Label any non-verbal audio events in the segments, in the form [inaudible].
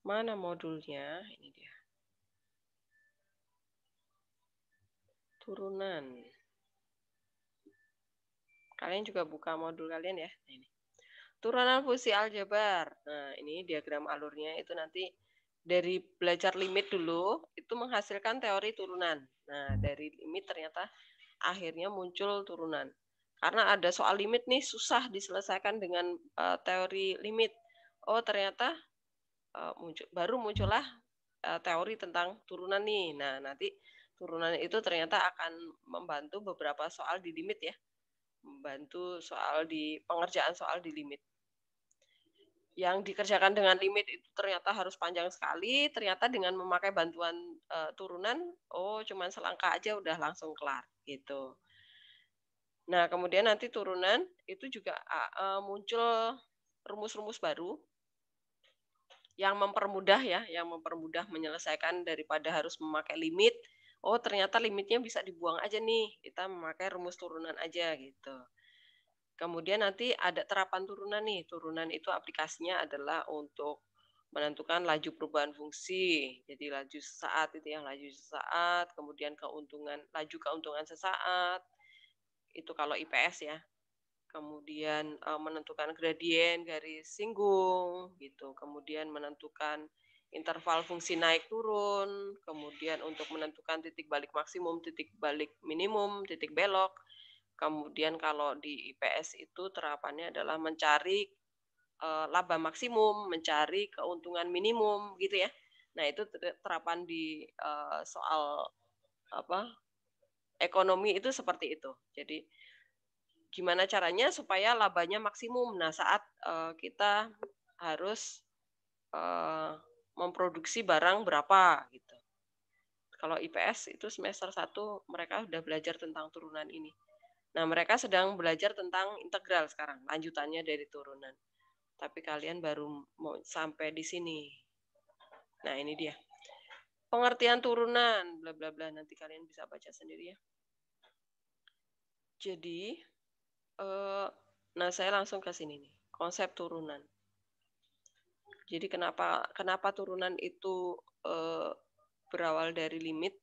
Mana modulnya? Ini dia. Turunan. Kalian juga buka modul kalian ya. Nah, ini. Turunan fungsi aljabar. Nah, ini diagram alurnya itu nanti dari belajar limit dulu itu menghasilkan teori turunan. Nah, dari limit ternyata akhirnya muncul turunan. Karena ada soal limit nih susah diselesaikan dengan uh, teori limit. Oh, ternyata Eh, muncul, baru muncullah eh, teori tentang turunan nih. Nah, nanti turunan itu ternyata akan membantu beberapa soal di limit ya. Membantu soal di pengerjaan soal di limit. Yang dikerjakan dengan limit itu ternyata harus panjang sekali, ternyata dengan memakai bantuan uh, turunan, oh cuman selangkah aja udah langsung kelar gitu. Nah, kemudian nanti turunan itu juga uh, muncul rumus-rumus baru yang mempermudah ya, yang mempermudah menyelesaikan daripada harus memakai limit. Oh, ternyata limitnya bisa dibuang aja nih. Kita memakai rumus turunan aja gitu. Kemudian nanti ada terapan turunan nih. Turunan itu aplikasinya adalah untuk menentukan laju perubahan fungsi. Jadi laju sesaat itu yang laju sesaat, kemudian keuntungan laju keuntungan sesaat. Itu kalau IPS ya kemudian uh, menentukan gradien garis singgung gitu, kemudian menentukan interval fungsi naik turun, kemudian untuk menentukan titik balik maksimum, titik balik minimum, titik belok. Kemudian kalau di IPS itu terapannya adalah mencari uh, laba maksimum, mencari keuntungan minimum gitu ya. Nah, itu terapan di uh, soal apa? ekonomi itu seperti itu. Jadi gimana caranya supaya labanya maksimum. Nah, saat uh, kita harus uh, memproduksi barang berapa gitu. Kalau IPS itu semester 1 mereka sudah belajar tentang turunan ini. Nah, mereka sedang belajar tentang integral sekarang, lanjutannya dari turunan. Tapi kalian baru mau sampai di sini. Nah, ini dia. Pengertian turunan, bla bla bla nanti kalian bisa baca sendiri ya. Jadi, Eh, nah saya langsung ke sini nih konsep turunan. Jadi kenapa kenapa turunan itu eh, berawal dari limit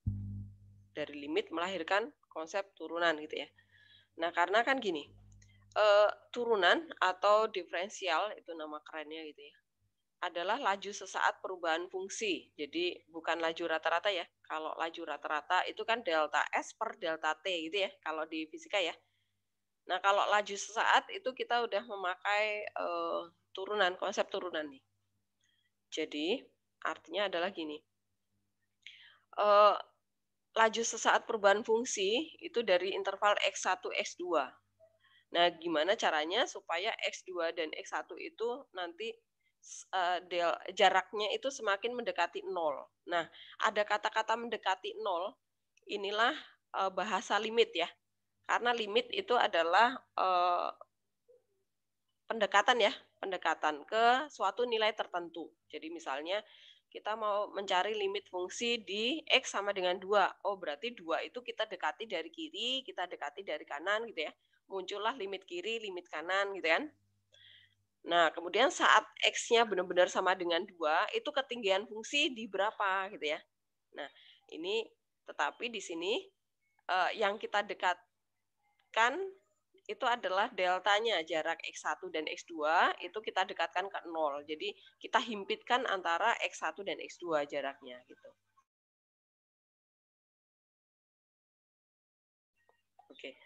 dari limit melahirkan konsep turunan gitu ya. Nah karena kan gini eh, turunan atau diferensial itu nama kerennya gitu ya adalah laju sesaat perubahan fungsi. Jadi bukan laju rata-rata ya. Kalau laju rata-rata itu kan delta S per delta T gitu ya, kalau di fisika ya. Nah, kalau laju sesaat itu kita udah memakai uh, turunan, konsep turunan nih. Jadi, artinya adalah gini. Uh, laju sesaat perubahan fungsi itu dari interval X1, X2. Nah, gimana caranya supaya X2 dan X1 itu nanti eh, jaraknya itu semakin mendekati nol. Nah, ada kata-kata mendekati nol, inilah bahasa limit ya karena limit itu adalah eh, pendekatan ya, pendekatan ke suatu nilai tertentu. Jadi misalnya kita mau mencari limit fungsi di x sama dengan dua Oh, berarti dua itu kita dekati dari kiri, kita dekati dari kanan gitu ya. Muncullah limit kiri, limit kanan gitu kan. Nah, kemudian saat x-nya benar-benar sama dengan dua itu ketinggian fungsi di berapa gitu ya. Nah, ini tetapi di sini eh, yang kita dekat dekatkan itu adalah deltanya jarak X1 dan X2 itu kita dekatkan ke nol. Jadi kita himpitkan antara X1 dan X2 jaraknya gitu. Oke.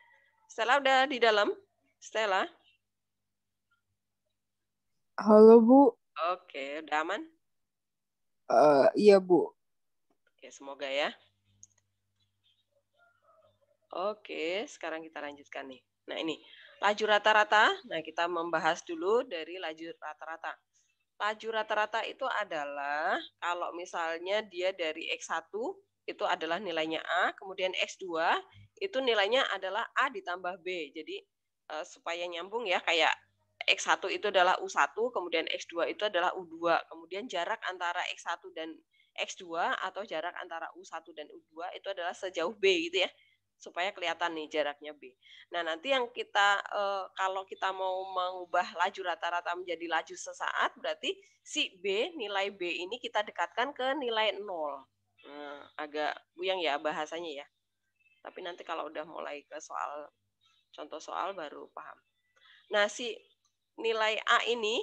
Stella udah di dalam? Stella? Halo, Bu. Oke, udah aman? Uh, iya, Bu. Oke, semoga ya. Oke, sekarang kita lanjutkan nih. Nah, ini laju rata-rata. Nah, kita membahas dulu dari laju rata-rata. Laju rata-rata itu adalah kalau misalnya dia dari X1 itu adalah nilainya A, kemudian X2 itu nilainya adalah A ditambah B. Jadi eh, supaya nyambung ya kayak X1 itu adalah U1, kemudian X2 itu adalah U2. Kemudian jarak antara X1 dan X2 atau jarak antara U1 dan U2 itu adalah sejauh B gitu ya supaya kelihatan nih jaraknya B. Nah, nanti yang kita eh, kalau kita mau mengubah laju rata-rata menjadi laju sesaat, berarti si B, nilai B ini kita dekatkan ke nilai 0. Nah, agak buyang ya bahasanya ya. Tapi nanti kalau udah mulai ke soal contoh soal baru paham. Nah, si nilai A ini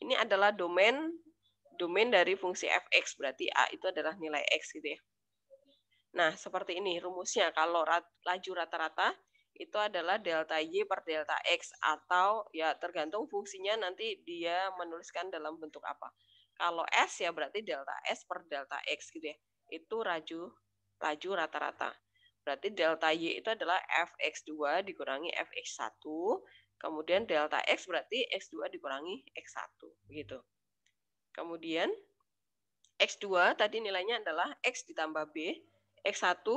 ini adalah domain domain dari fungsi fx berarti A itu adalah nilai x gitu ya. Nah, seperti ini rumusnya kalau rat, laju rata-rata itu adalah delta Y per delta X atau ya tergantung fungsinya nanti dia menuliskan dalam bentuk apa. Kalau S ya berarti delta S per delta X gitu ya. Itu laju laju rata-rata. Berarti delta Y itu adalah Fx2 dikurangi Fx1, kemudian delta X berarti X2 dikurangi X1 begitu. Kemudian X2 tadi nilainya adalah X ditambah B X1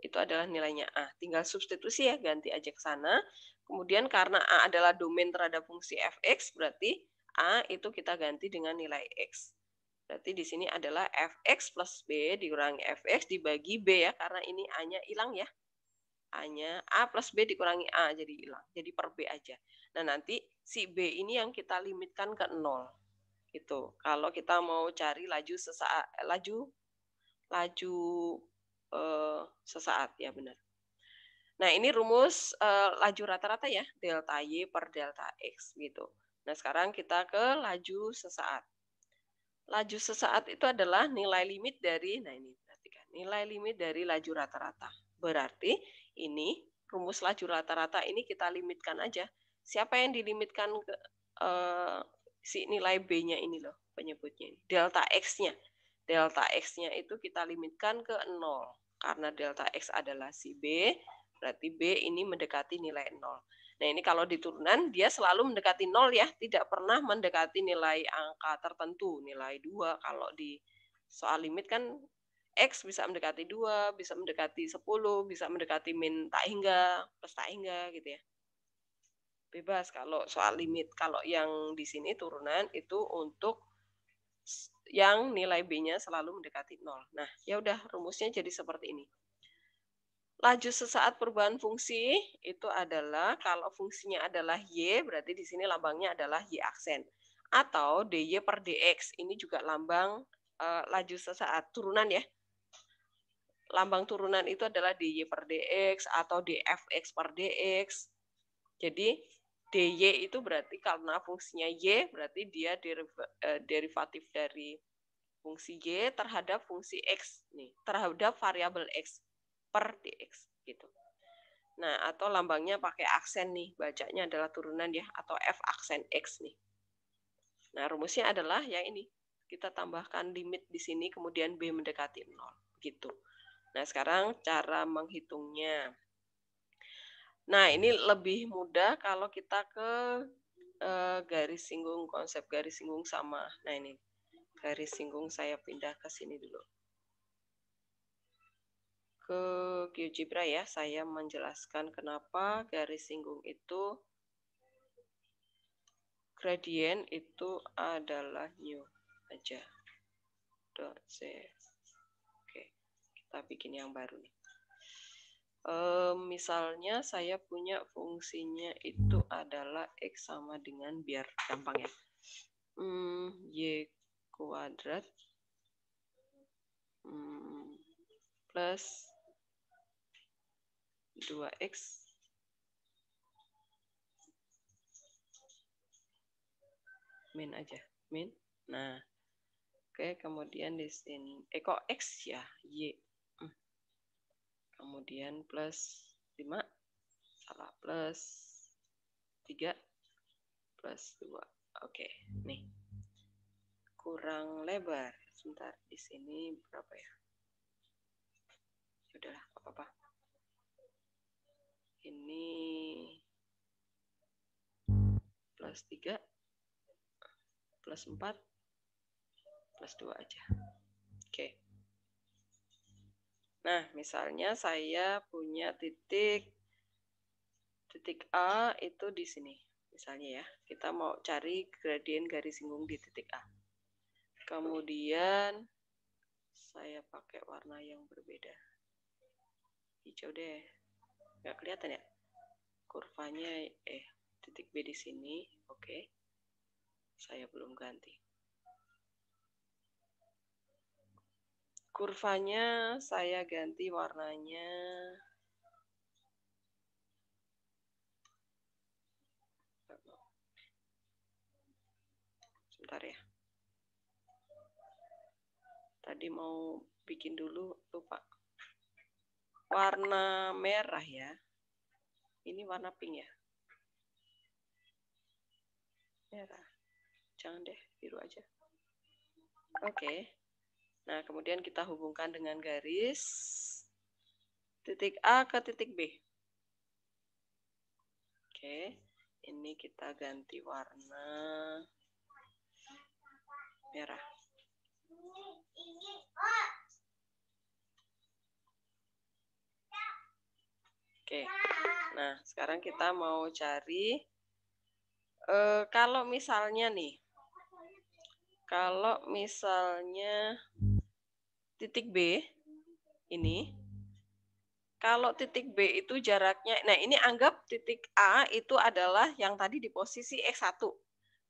itu adalah nilainya A. Tinggal substitusi ya, ganti aja ke sana. Kemudian karena A adalah domain terhadap fungsi fx, berarti A itu kita ganti dengan nilai x. Berarti di sini adalah fx plus b dikurangi fx dibagi b ya, karena ini a-nya hilang ya. A-nya a plus b dikurangi a jadi hilang, jadi per b aja. Nah nanti si b ini yang kita limitkan ke nol gitu. Kalau kita mau cari laju sesaat laju laju uh, sesaat ya benar. Nah ini rumus uh, laju rata-rata ya delta y per delta x gitu. Nah sekarang kita ke laju sesaat. Laju sesaat itu adalah nilai limit dari, nah ini perhatikan, nilai limit dari laju rata-rata. Berarti ini rumus laju rata-rata ini kita limitkan aja. Siapa yang dilimitkan ke, uh, si nilai B-nya ini loh penyebutnya. Delta X-nya delta X-nya itu kita limitkan ke 0. Karena delta X adalah si B, berarti B ini mendekati nilai 0. Nah ini kalau di turunan, dia selalu mendekati 0 ya, tidak pernah mendekati nilai angka tertentu, nilai 2. Kalau di soal limit kan X bisa mendekati 2, bisa mendekati 10, bisa mendekati min tak hingga, plus tak hingga gitu ya. Bebas kalau soal limit. Kalau yang di sini turunan itu untuk yang nilai B-nya selalu mendekati nol. Nah, ya udah rumusnya jadi seperti ini. Laju sesaat perubahan fungsi itu adalah kalau fungsinya adalah y, berarti di sini lambangnya adalah y aksen atau dy per dx ini juga lambang uh, laju sesaat turunan ya. Lambang turunan itu adalah dy per dx atau dfx per dx. Jadi dy itu berarti karena fungsinya y berarti dia eh, derivatif dari fungsi y terhadap fungsi x nih terhadap variabel x per dx gitu. Nah atau lambangnya pakai aksen nih bacanya adalah turunan ya atau f aksen x nih. Nah rumusnya adalah yang ini kita tambahkan limit di sini kemudian b mendekati nol gitu. Nah sekarang cara menghitungnya Nah, ini lebih mudah kalau kita ke uh, garis singgung, konsep garis singgung sama. Nah, ini garis singgung saya pindah ke sini dulu. Ke GeoGebra ya, saya menjelaskan kenapa garis singgung itu gradient itu adalah new aja. Oke, Oke, kita bikin yang baru nih. E, misalnya saya punya fungsinya itu adalah X sama dengan, biar gampang ya, hmm, Y kuadrat hmm, plus 2X min aja, min. Nah, oke, kemudian di sini, eh kok X ya, Y kemudian plus 5, salah, plus 3, plus 2. Oke, okay. nih. Kurang lebar. Sebentar, di sini berapa ya? udahlah apa-apa. Ini plus 3, plus 4, plus 2 aja. Oke. Okay. Nah, misalnya saya punya titik titik A itu di sini. Misalnya ya, kita mau cari gradien garis singgung di titik A. Kemudian saya pakai warna yang berbeda. Hijau deh. Nggak kelihatan ya? Kurvanya eh titik B di sini. Oke. Okay. Saya belum ganti. kurvanya saya ganti warnanya sebentar ya tadi mau bikin dulu lupa warna merah ya ini warna pink ya merah jangan deh biru aja oke okay. Nah, kemudian kita hubungkan dengan garis titik A ke titik B. Oke, ini kita ganti warna merah. Oke, nah sekarang kita mau cari e, kalau misalnya nih kalau misalnya titik B ini kalau titik B itu jaraknya, nah ini anggap titik A itu adalah yang tadi di posisi X1.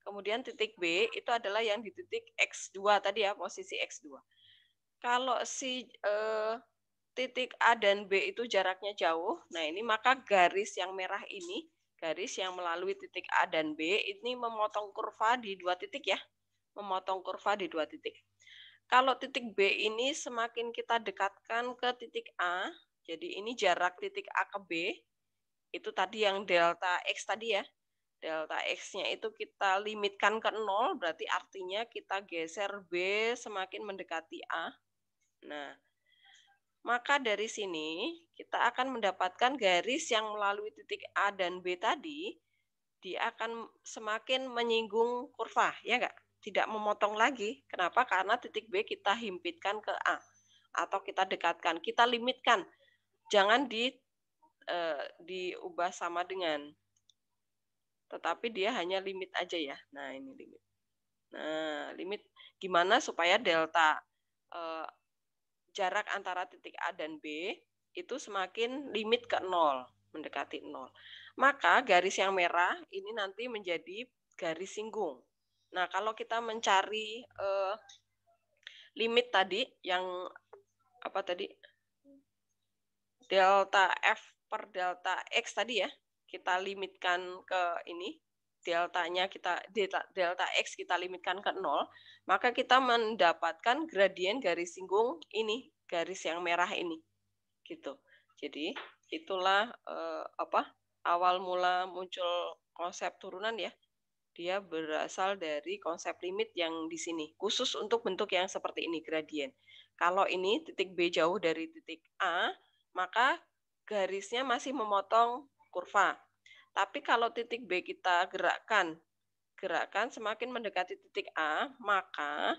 Kemudian titik B itu adalah yang di titik X2 tadi ya, posisi X2. Kalau si eh, titik A dan B itu jaraknya jauh, nah ini maka garis yang merah ini, garis yang melalui titik A dan B, ini memotong kurva di dua titik ya memotong kurva di dua titik. Kalau titik B ini semakin kita dekatkan ke titik A, jadi ini jarak titik A ke B, itu tadi yang delta X tadi ya, delta X-nya itu kita limitkan ke 0, berarti artinya kita geser B semakin mendekati A. Nah, maka dari sini kita akan mendapatkan garis yang melalui titik A dan B tadi, dia akan semakin menyinggung kurva, ya enggak? tidak memotong lagi. Kenapa? Karena titik B kita himpitkan ke A atau kita dekatkan, kita limitkan. Jangan di e, diubah sama dengan. Tetapi dia hanya limit aja ya. Nah, ini limit. Nah, limit gimana supaya delta e, jarak antara titik A dan B itu semakin limit ke nol, mendekati nol. Maka garis yang merah ini nanti menjadi garis singgung Nah, kalau kita mencari uh, limit tadi yang apa tadi? delta F per delta X tadi ya, kita limitkan ke ini deltanya kita delta, delta X kita limitkan ke nol, maka kita mendapatkan gradien garis singgung ini, garis yang merah ini. Gitu. Jadi, itulah uh, apa? awal mula muncul konsep turunan ya dia berasal dari konsep limit yang di sini, khusus untuk bentuk yang seperti ini, gradien. Kalau ini titik B jauh dari titik A, maka garisnya masih memotong kurva. Tapi kalau titik B kita gerakkan, gerakkan semakin mendekati titik A, maka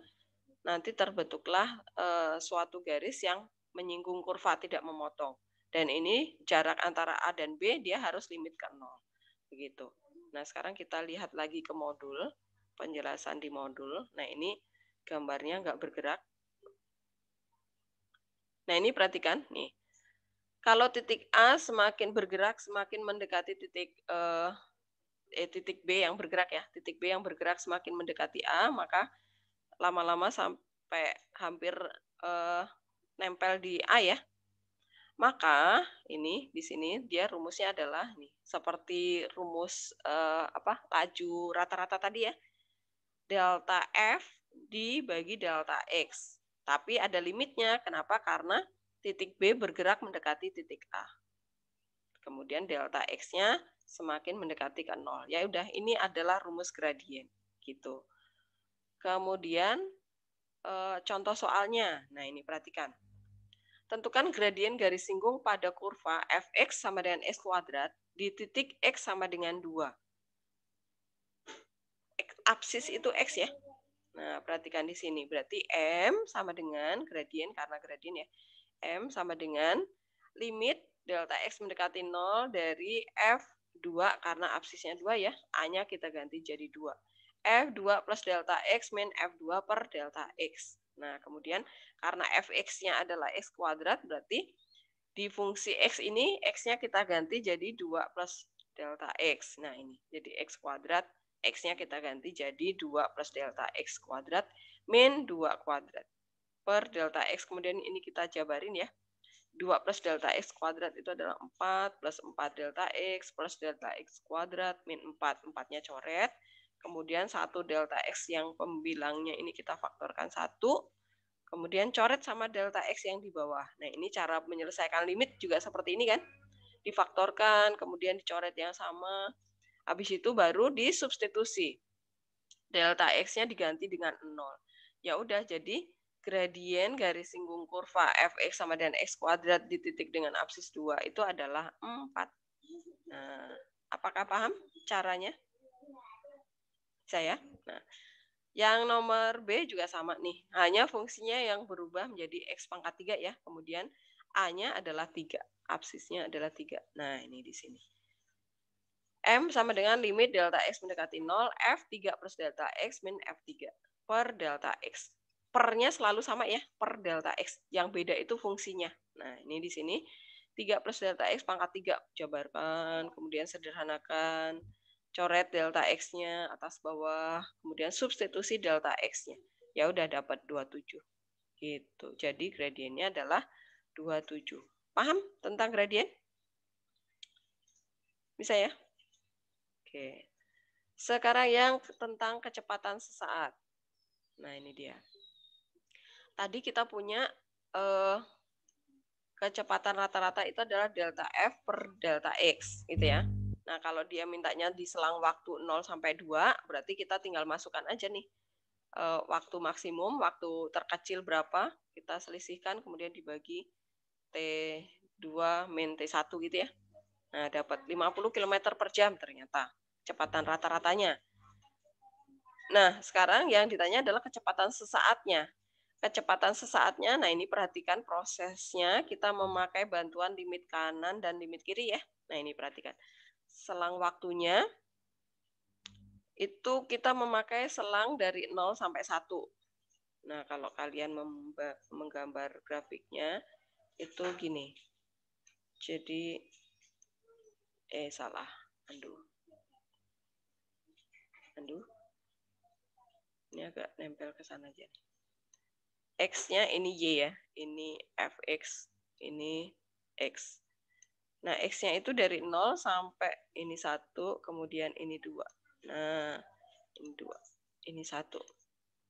nanti terbentuklah e, suatu garis yang menyinggung kurva, tidak memotong. Dan ini jarak antara A dan B dia harus limit ke 0, Begitu. Nah, sekarang kita lihat lagi ke modul, penjelasan di modul. Nah, ini gambarnya nggak bergerak. Nah, ini perhatikan, nih. Kalau titik A semakin bergerak, semakin mendekati titik eh, eh, titik B yang bergerak ya, titik B yang bergerak semakin mendekati A, maka lama-lama sampai hampir eh, nempel di A ya. Maka ini di sini dia rumusnya adalah nih seperti rumus eh, apa laju rata-rata tadi ya delta f dibagi delta x tapi ada limitnya kenapa karena titik b bergerak mendekati titik a kemudian delta x-nya semakin mendekati ke nol ya udah ini adalah rumus gradien gitu kemudian eh, contoh soalnya nah ini perhatikan tentukan gradien garis singgung pada kurva fx sama dengan s kuadrat di titik X sama dengan 2. X, absis itu X ya. Nah, perhatikan di sini. Berarti M sama dengan gradien, karena gradien ya. M sama dengan limit delta X mendekati 0 dari F2, karena absisnya 2 ya. A-nya kita ganti jadi 2. F2 plus delta X min F2 per delta X. Nah, kemudian karena Fx-nya adalah X kuadrat, berarti di fungsi X ini, X-nya kita ganti jadi 2 plus delta X. Nah, ini jadi X kuadrat, X-nya kita ganti jadi 2 plus delta X kuadrat min 2 kuadrat per delta X. Kemudian ini kita jabarin ya. 2 plus delta X kuadrat itu adalah 4 plus 4 delta X plus delta X kuadrat min 4. 4-nya coret. Kemudian 1 delta X yang pembilangnya ini kita faktorkan 1 Kemudian coret sama delta X yang di bawah. Nah, ini cara menyelesaikan limit juga seperti ini kan. Difaktorkan, kemudian dicoret yang sama. Habis itu baru disubstitusi. Delta X-nya diganti dengan 0. Ya udah, jadi gradien garis singgung kurva fx sama dengan x kuadrat di titik dengan absis 2 itu adalah 4. Nah, apakah paham caranya? Saya? Nah, yang nomor B juga sama nih, hanya fungsinya yang berubah menjadi X pangkat 3 ya. Kemudian A-nya adalah 3, absisnya adalah 3. Nah, ini di sini. M sama dengan limit delta X mendekati 0, F3 plus delta X min F3 per delta X. Pernya selalu sama ya, per delta X. Yang beda itu fungsinya. Nah, ini di sini. 3 plus delta X pangkat 3. Jabarkan, kemudian sederhanakan coret delta x-nya atas bawah, kemudian substitusi delta x-nya. Ya udah dapat 27. Gitu. Jadi gradiennya adalah 27. Paham tentang gradien? Bisa ya? Oke. Sekarang yang tentang kecepatan sesaat. Nah, ini dia. Tadi kita punya eh, kecepatan rata-rata itu adalah delta F per delta X, gitu ya. Nah, kalau dia mintanya di selang waktu 0 sampai 2, berarti kita tinggal masukkan aja nih eh, waktu maksimum, waktu terkecil berapa, kita selisihkan kemudian dibagi T2 min T1 gitu ya. Nah, dapat 50 km per jam ternyata kecepatan rata-ratanya. Nah, sekarang yang ditanya adalah kecepatan sesaatnya. Kecepatan sesaatnya, nah ini perhatikan prosesnya, kita memakai bantuan limit kanan dan limit kiri ya. Nah, ini perhatikan selang waktunya itu kita memakai selang dari 0 sampai 1. Nah, kalau kalian menggambar grafiknya itu gini. Jadi eh salah, Aduh, aduh, Ini agak nempel ke sana aja. X-nya ini Y ya. Ini FX, ini X. Nah, X-nya itu dari 0 sampai ini 1, kemudian ini 2. Nah, ini 2, ini 1.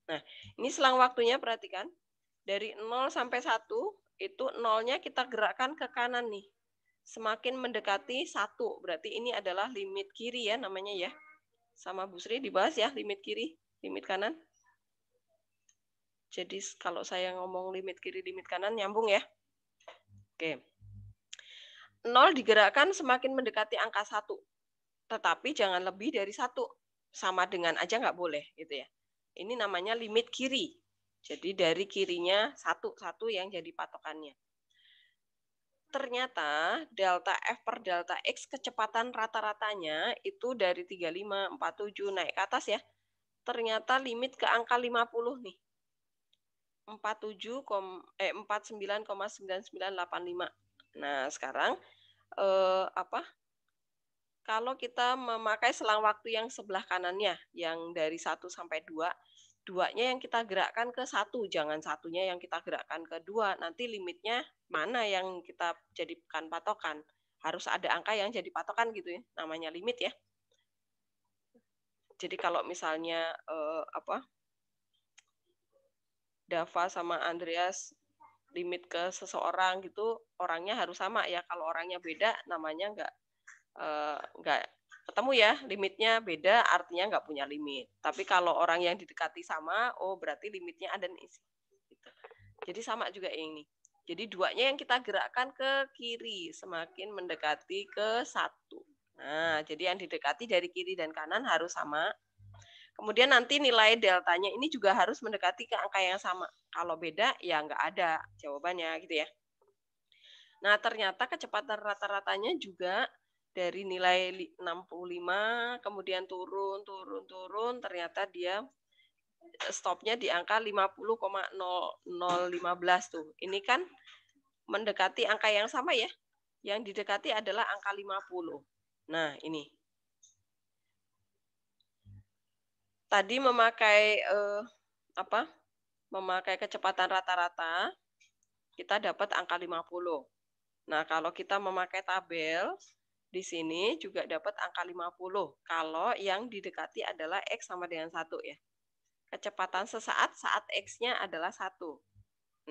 Nah, ini selang waktunya perhatikan. Dari 0 sampai 1, itu nolnya kita gerakkan ke kanan nih. Semakin mendekati 1, berarti ini adalah limit kiri ya namanya ya. Sama Bu Sri dibahas ya, limit kiri, limit kanan. Jadi kalau saya ngomong limit kiri, limit kanan, nyambung ya. Oke. Okay. 0 digerakkan semakin mendekati angka 1. Tetapi jangan lebih dari 1. Sama dengan aja nggak boleh gitu ya. Ini namanya limit kiri. Jadi dari kirinya satu satu yang jadi patokannya. Ternyata delta F per delta X kecepatan rata-ratanya itu dari 35, 47 naik ke atas ya. Ternyata limit ke angka 50 nih. 47, eh, 49,9985 Nah, sekarang eh, apa? Kalau kita memakai selang waktu yang sebelah kanannya, yang dari 1 sampai 2, nya yang kita gerakkan ke satu, jangan satunya yang kita gerakkan ke dua. Nanti limitnya mana yang kita jadikan patokan. Harus ada angka yang jadi patokan gitu ya, namanya limit ya. Jadi kalau misalnya eh, apa Dava sama Andreas limit ke seseorang gitu orangnya harus sama ya kalau orangnya beda namanya nggak eh, nggak uh, ketemu ya limitnya beda artinya nggak punya limit tapi kalau orang yang didekati sama oh berarti limitnya ada nih gitu. jadi sama juga ini jadi duanya yang kita gerakkan ke kiri semakin mendekati ke satu nah jadi yang didekati dari kiri dan kanan harus sama Kemudian nanti nilai deltanya ini juga harus mendekati ke angka yang sama. Kalau beda ya nggak ada jawabannya gitu ya. Nah, ternyata kecepatan rata-ratanya juga dari nilai 65 kemudian turun turun turun ternyata dia eh, stopnya di angka 50,015 tuh. Ini kan mendekati angka yang sama ya. Yang didekati adalah angka 50. Nah, ini tadi memakai eh, apa? Memakai kecepatan rata-rata kita dapat angka 50. Nah, kalau kita memakai tabel di sini juga dapat angka 50 kalau yang didekati adalah x sama dengan 1 ya. Kecepatan sesaat saat x-nya adalah 1.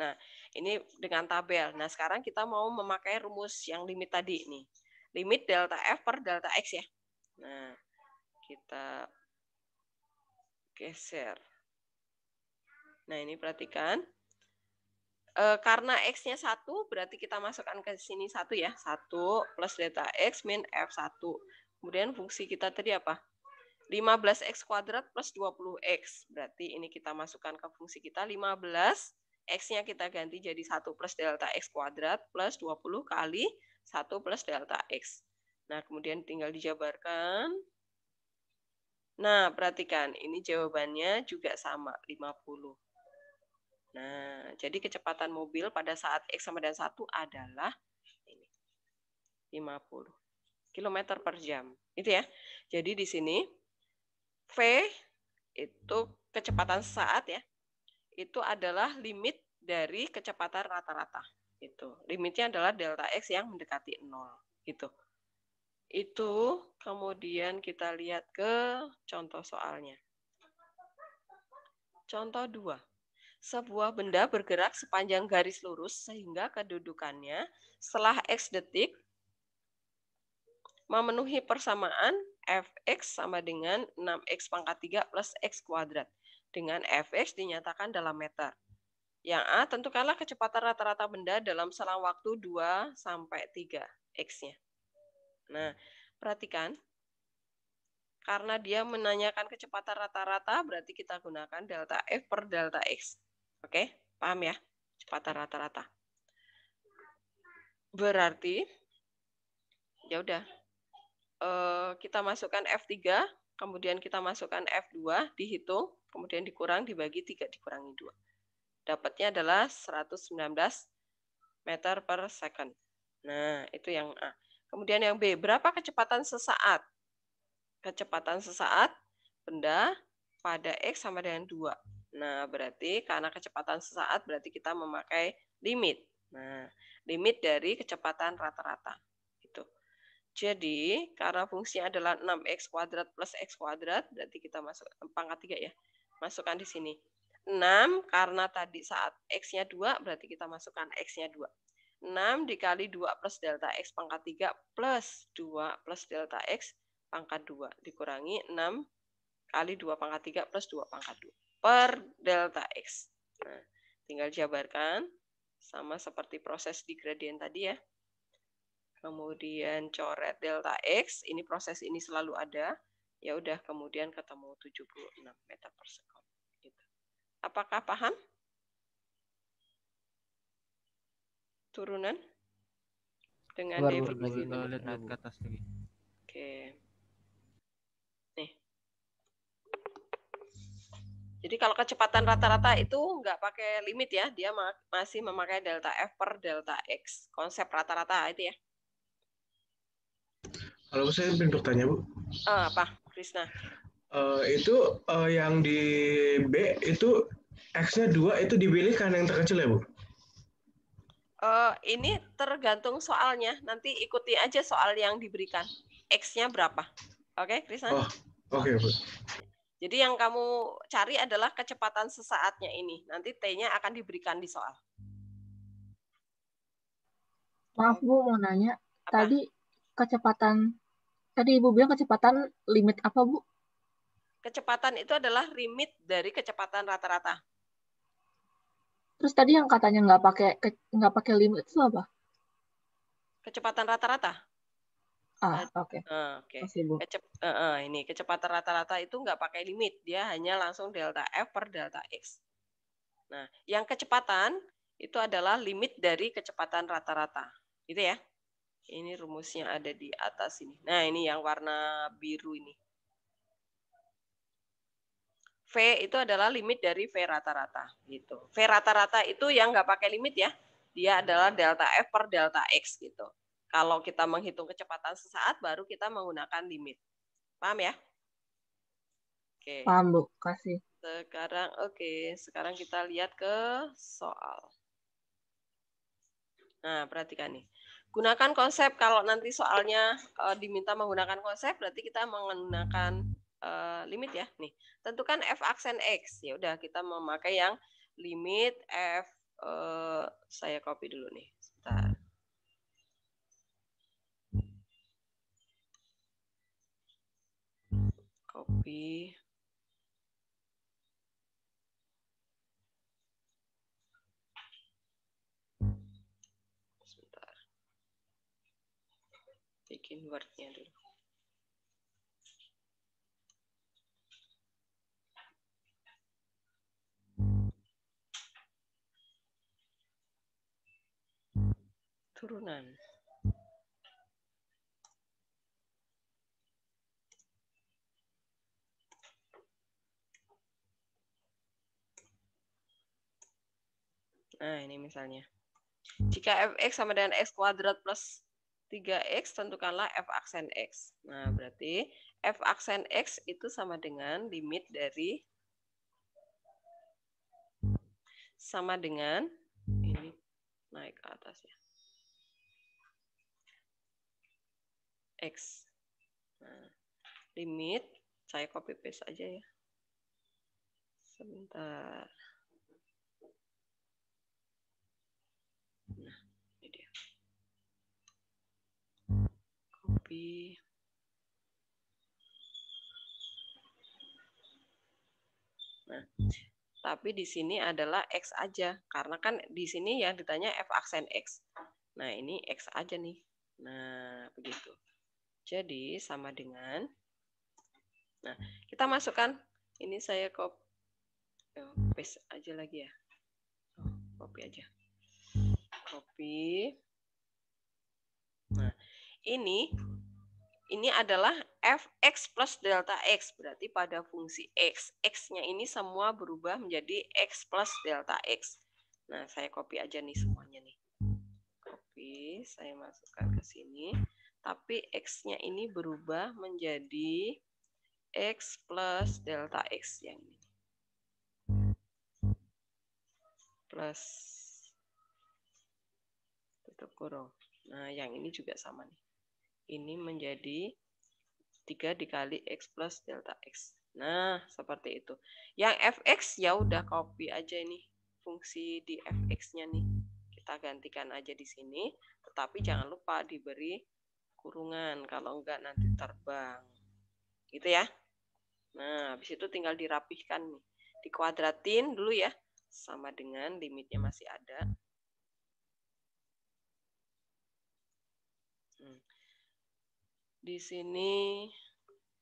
Nah, ini dengan tabel. Nah, sekarang kita mau memakai rumus yang limit tadi nih. Limit delta f per delta x ya. Nah, kita geser. Nah, ini perhatikan. E, karena X-nya 1, berarti kita masukkan ke sini 1 ya. 1 plus delta X min F1. Kemudian fungsi kita tadi apa? 15X kuadrat plus 20X. Berarti ini kita masukkan ke fungsi kita 15. X-nya kita ganti jadi 1 plus delta X kuadrat plus 20 kali 1 plus delta X. Nah, kemudian tinggal dijabarkan. Nah, perhatikan, ini jawabannya juga sama, 50. Nah, jadi kecepatan mobil pada saat X sama dengan 1 adalah ini, 50 km per jam. Itu ya. Jadi di sini V itu kecepatan saat ya. Itu adalah limit dari kecepatan rata-rata. Itu. Limitnya adalah delta X yang mendekati 0. Gitu itu kemudian kita lihat ke contoh soalnya. Contoh dua, Sebuah benda bergerak sepanjang garis lurus sehingga kedudukannya setelah X detik memenuhi persamaan fx sama dengan 6x pangkat 3 plus x kuadrat. Dengan fx dinyatakan dalam meter. Yang A, tentukanlah kecepatan rata-rata benda dalam selang waktu 2 sampai 3 x-nya. Nah, perhatikan. Karena dia menanyakan kecepatan rata-rata, berarti kita gunakan delta F per delta X. Oke, paham ya? Kecepatan rata-rata. Berarti, ya udah, eh, kita masukkan F3, kemudian kita masukkan F2, dihitung, kemudian dikurang, dibagi 3, dikurangi 2. Dapatnya adalah 119 meter per second. Nah, itu yang A. Kemudian yang B, berapa kecepatan sesaat? Kecepatan sesaat benda pada X sama dengan 2. Nah, berarti karena kecepatan sesaat berarti kita memakai limit. Nah, limit dari kecepatan rata-rata. Itu. Jadi, karena fungsinya adalah 6x kuadrat plus x kuadrat, berarti kita masuk pangkat 3 ya. Masukkan di sini. 6 karena tadi saat x-nya 2, berarti kita masukkan x-nya 2. 6 dikali 2 plus delta X pangkat 3 plus 2 plus delta X pangkat 2 dikurangi 6 kali 2 pangkat 3 plus 2 pangkat 2 per delta X. Nah, tinggal jabarkan sama seperti proses di gradient tadi ya. Kemudian coret delta X, ini proses ini selalu ada. Ya udah, kemudian ketemu 76 meter per sekon. Gitu. Apakah paham? turunan dengan Luar, lagi, ini. ke atas lagi. Oke. Okay. Nih. Jadi kalau kecepatan rata-rata itu nggak pakai limit ya, dia masih memakai delta F per delta X, konsep rata-rata itu ya. Kalau saya ingin bertanya, Bu. Uh, apa, Krisna? Uh, itu uh, yang di B itu X-nya 2 itu dipilih kan yang terkecil ya, Bu? Uh, ini tergantung soalnya. Nanti ikuti aja soal yang diberikan. X-nya berapa. Oke, okay, Krisna? Oh, Oke, okay, Bu. Jadi yang kamu cari adalah kecepatan sesaatnya ini. Nanti T-nya akan diberikan di soal. Maaf Bu, mau nanya. Apa? Tadi kecepatan, tadi Ibu bilang kecepatan limit apa Bu? Kecepatan itu adalah limit dari kecepatan rata-rata. Terus tadi yang katanya nggak pakai nggak pakai limit itu apa? Kecepatan rata-rata. Ah, oke. Okay. Uh, Okay. Kecep, uh, uh, ini kecepatan rata-rata itu nggak pakai limit, dia hanya langsung delta f per delta x. Nah, yang kecepatan itu adalah limit dari kecepatan rata-rata, gitu ya. Ini rumusnya ada di atas ini. Nah, ini yang warna biru ini. V itu adalah limit dari V rata-rata gitu. V rata-rata itu yang nggak pakai limit ya, dia adalah hmm. delta F per delta X gitu. Kalau kita menghitung kecepatan sesaat baru kita menggunakan limit. Paham ya? Oke. Paham, Bu. Kasih. Sekarang oke, okay. sekarang kita lihat ke soal. Nah, perhatikan nih. Gunakan konsep kalau nanti soalnya e, diminta menggunakan konsep berarti kita menggunakan Eh, limit ya. Nih, tentukan f aksen x. Ya udah kita memakai yang limit f uh, saya copy dulu nih. Sebentar. Copy. Sebentar. Bikin wordnya dulu. turunan. Nah, ini misalnya. Jika fx sama dengan x kuadrat plus 3x, tentukanlah f aksen x. Nah, berarti f aksen x itu sama dengan limit dari sama dengan ini naik ke atas ya. X. Nah, limit, saya copy paste aja ya. Sebentar. Nah, ini dia. Copy. Nah, tapi di sini adalah X aja. Karena kan di sini yang ditanya F aksen X. Nah, ini X aja nih. Nah, begitu. Jadi sama dengan Nah, kita masukkan ini saya copy oh, eh, paste aja lagi ya. Oh, copy aja. Copy. Nah, ini ini adalah fx plus delta x. Berarti pada fungsi x, x-nya ini semua berubah menjadi x plus delta x. Nah, saya copy aja nih semuanya nih. Copy, saya masukkan ke sini tapi X-nya ini berubah menjadi X plus delta X yang ini. Plus tutup kurung. Nah, yang ini juga sama nih. Ini menjadi 3 dikali X plus delta X. Nah, seperti itu. Yang fx ya udah copy aja ini fungsi di fx-nya nih. Kita gantikan aja di sini, tetapi jangan lupa diberi kurungan kalau enggak nanti terbang gitu ya nah habis itu tinggal dirapihkan nih dikuadratin dulu ya sama dengan limitnya masih ada hmm. di sini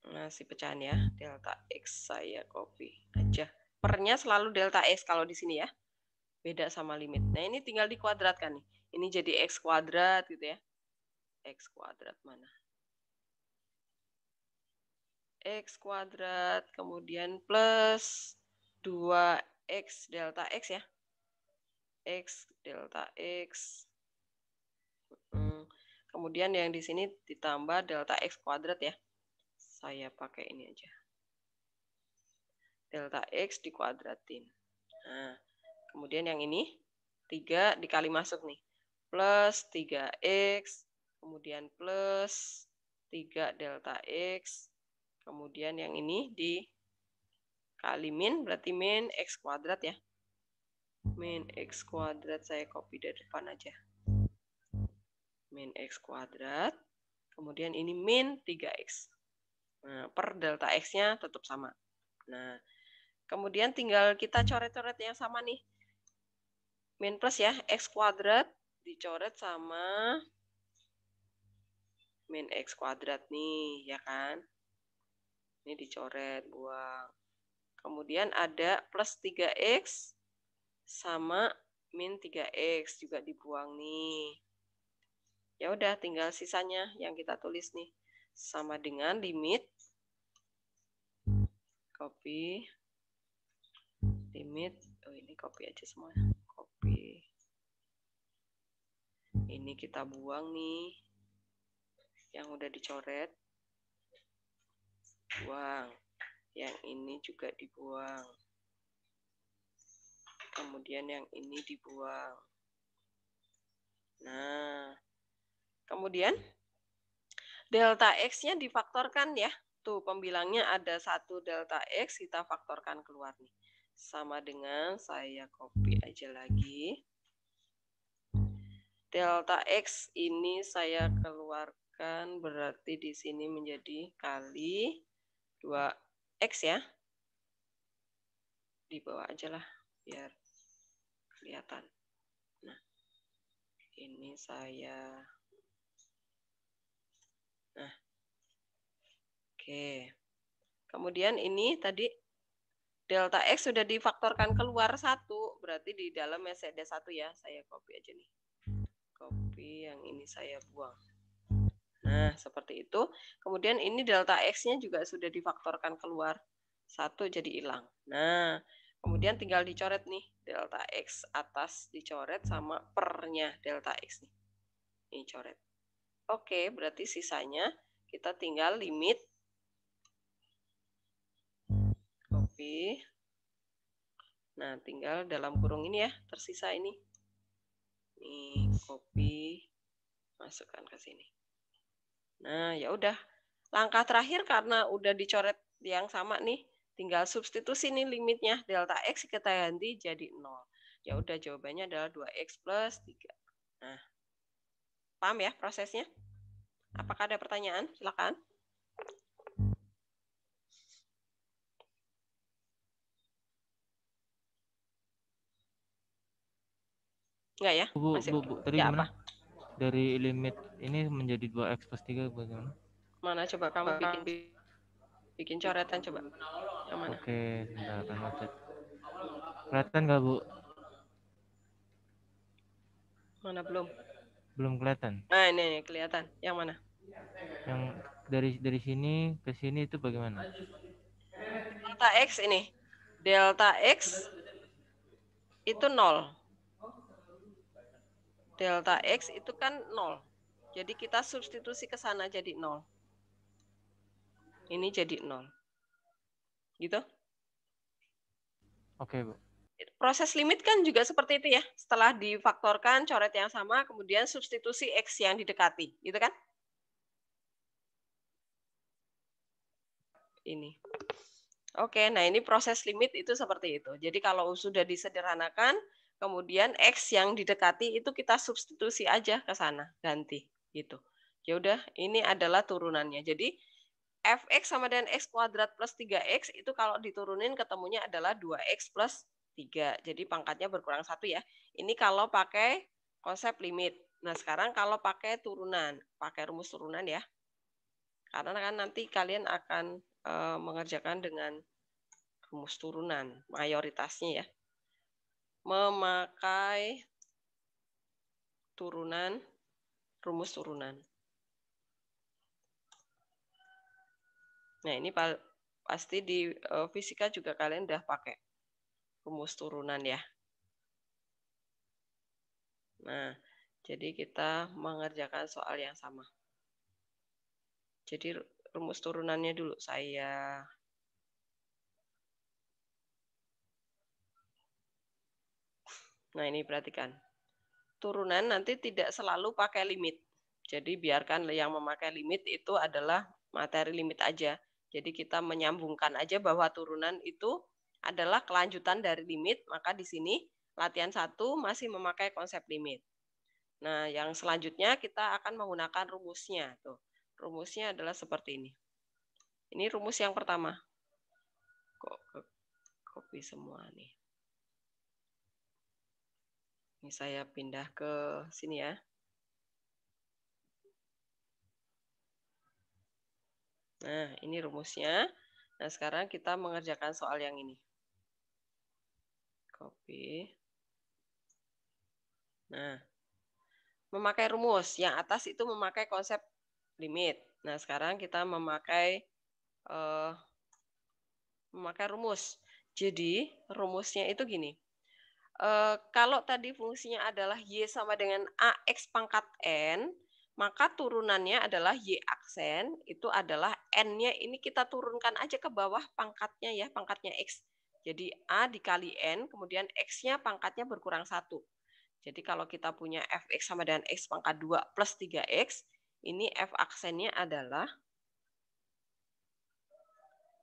masih nah, pecahan ya delta x saya copy aja pernya selalu delta x kalau di sini ya beda sama limit nah ini tinggal dikuadratkan nih ini jadi x kuadrat gitu ya X kuadrat mana? X kuadrat, kemudian plus 2X delta X ya. X delta X. Kemudian yang di sini ditambah delta X kuadrat ya. Saya pakai ini aja. Delta X dikuadratin. Nah, kemudian yang ini 3 dikali masuk nih. Plus 3X kemudian plus 3 delta X, kemudian yang ini di kali min, berarti min X kuadrat ya. Min X kuadrat saya copy dari depan aja. Min X kuadrat, kemudian ini min 3X. Nah, per delta X-nya tetap sama. Nah, kemudian tinggal kita coret-coret yang sama nih. Min plus ya, X kuadrat dicoret sama min X kuadrat nih, ya kan? Ini dicoret, buang. Kemudian ada plus 3X sama min 3X juga dibuang nih. Ya udah tinggal sisanya yang kita tulis nih sama dengan limit copy limit oh ini copy aja semua copy ini kita buang nih yang udah dicoret buang yang ini juga dibuang kemudian yang ini dibuang nah kemudian delta x-nya difaktorkan ya tuh pembilangnya ada satu delta x kita faktorkan keluar nih sama dengan saya copy aja lagi delta x ini saya keluar kan berarti di sini menjadi kali 2x ya. Di bawah aja lah biar kelihatan. Nah, ini saya Nah. Oke. Kemudian ini tadi delta x sudah difaktorkan keluar satu, berarti di dalam saya ada satu ya. Saya copy aja nih. Copy yang ini saya buang. Hmm. Nah, seperti itu. Kemudian ini delta X-nya juga sudah difaktorkan keluar. Satu jadi hilang. Nah, kemudian tinggal dicoret nih delta X atas dicoret sama pernya delta X nih. Ini coret. Oke, berarti sisanya kita tinggal limit. Copy. Nah, tinggal dalam kurung ini ya, tersisa ini. Ini copy. Masukkan ke sini. Nah, ya udah. Langkah terakhir karena udah dicoret yang sama nih, tinggal substitusi nih limitnya delta x kita ganti jadi 0. Ya udah jawabannya adalah 2x plus 3. Nah, paham ya prosesnya? Apakah ada pertanyaan? Silakan. Enggak ya? Bu, Masih, bu, bu, tadi ya gimana? Apa? dari limit ini menjadi 2x plus 3 bagaimana? Mana coba kamu bikin bikin coretan coba. Yang mana? Oke, sebentar akan macet. Kelihatan nggak Bu? Mana belum? Belum kelihatan. Nah, ini, ini kelihatan. Yang mana? Yang dari dari sini ke sini itu bagaimana? Delta X ini. Delta X itu nol delta X itu kan 0. Jadi kita substitusi ke sana jadi 0. Ini jadi 0. Gitu? Oke, Bu. Proses limit kan juga seperti itu ya. Setelah difaktorkan coret yang sama, kemudian substitusi X yang didekati. Gitu kan? Ini. Oke, nah ini proses limit itu seperti itu. Jadi kalau sudah disederhanakan, kemudian x yang didekati itu kita substitusi aja ke sana ganti gitu ya udah ini adalah turunannya jadi fx sama dengan x kuadrat plus 3x itu kalau diturunin ketemunya adalah 2x plus 3. Jadi pangkatnya berkurang satu ya. Ini kalau pakai konsep limit. Nah sekarang kalau pakai turunan, pakai rumus turunan ya. Karena kan nanti kalian akan e, mengerjakan dengan rumus turunan mayoritasnya ya memakai turunan, rumus turunan. Nah, ini pasti di eh, fisika juga kalian udah pakai rumus turunan ya. Nah, jadi kita mengerjakan soal yang sama. Jadi rumus turunannya dulu saya Nah, ini perhatikan. Turunan nanti tidak selalu pakai limit. Jadi biarkan yang memakai limit itu adalah materi limit aja. Jadi kita menyambungkan aja bahwa turunan itu adalah kelanjutan dari limit, maka di sini latihan satu masih memakai konsep limit. Nah, yang selanjutnya kita akan menggunakan rumusnya. Tuh, rumusnya adalah seperti ini. Ini rumus yang pertama. Kok kopi semua nih. Ini saya pindah ke sini ya. Nah, ini rumusnya. Nah, sekarang kita mengerjakan soal yang ini. Copy. Nah, memakai rumus. Yang atas itu memakai konsep limit. Nah, sekarang kita memakai uh, memakai rumus. Jadi, rumusnya itu gini. Uh, kalau tadi fungsinya adalah Y sama dengan AX pangkat N, maka turunannya adalah Y aksen, itu adalah N-nya ini kita turunkan aja ke bawah pangkatnya ya, pangkatnya X. Jadi A dikali N, kemudian X-nya pangkatnya berkurang satu. Jadi kalau kita punya Fx sama dengan X pangkat 2 plus 3X, ini F aksennya adalah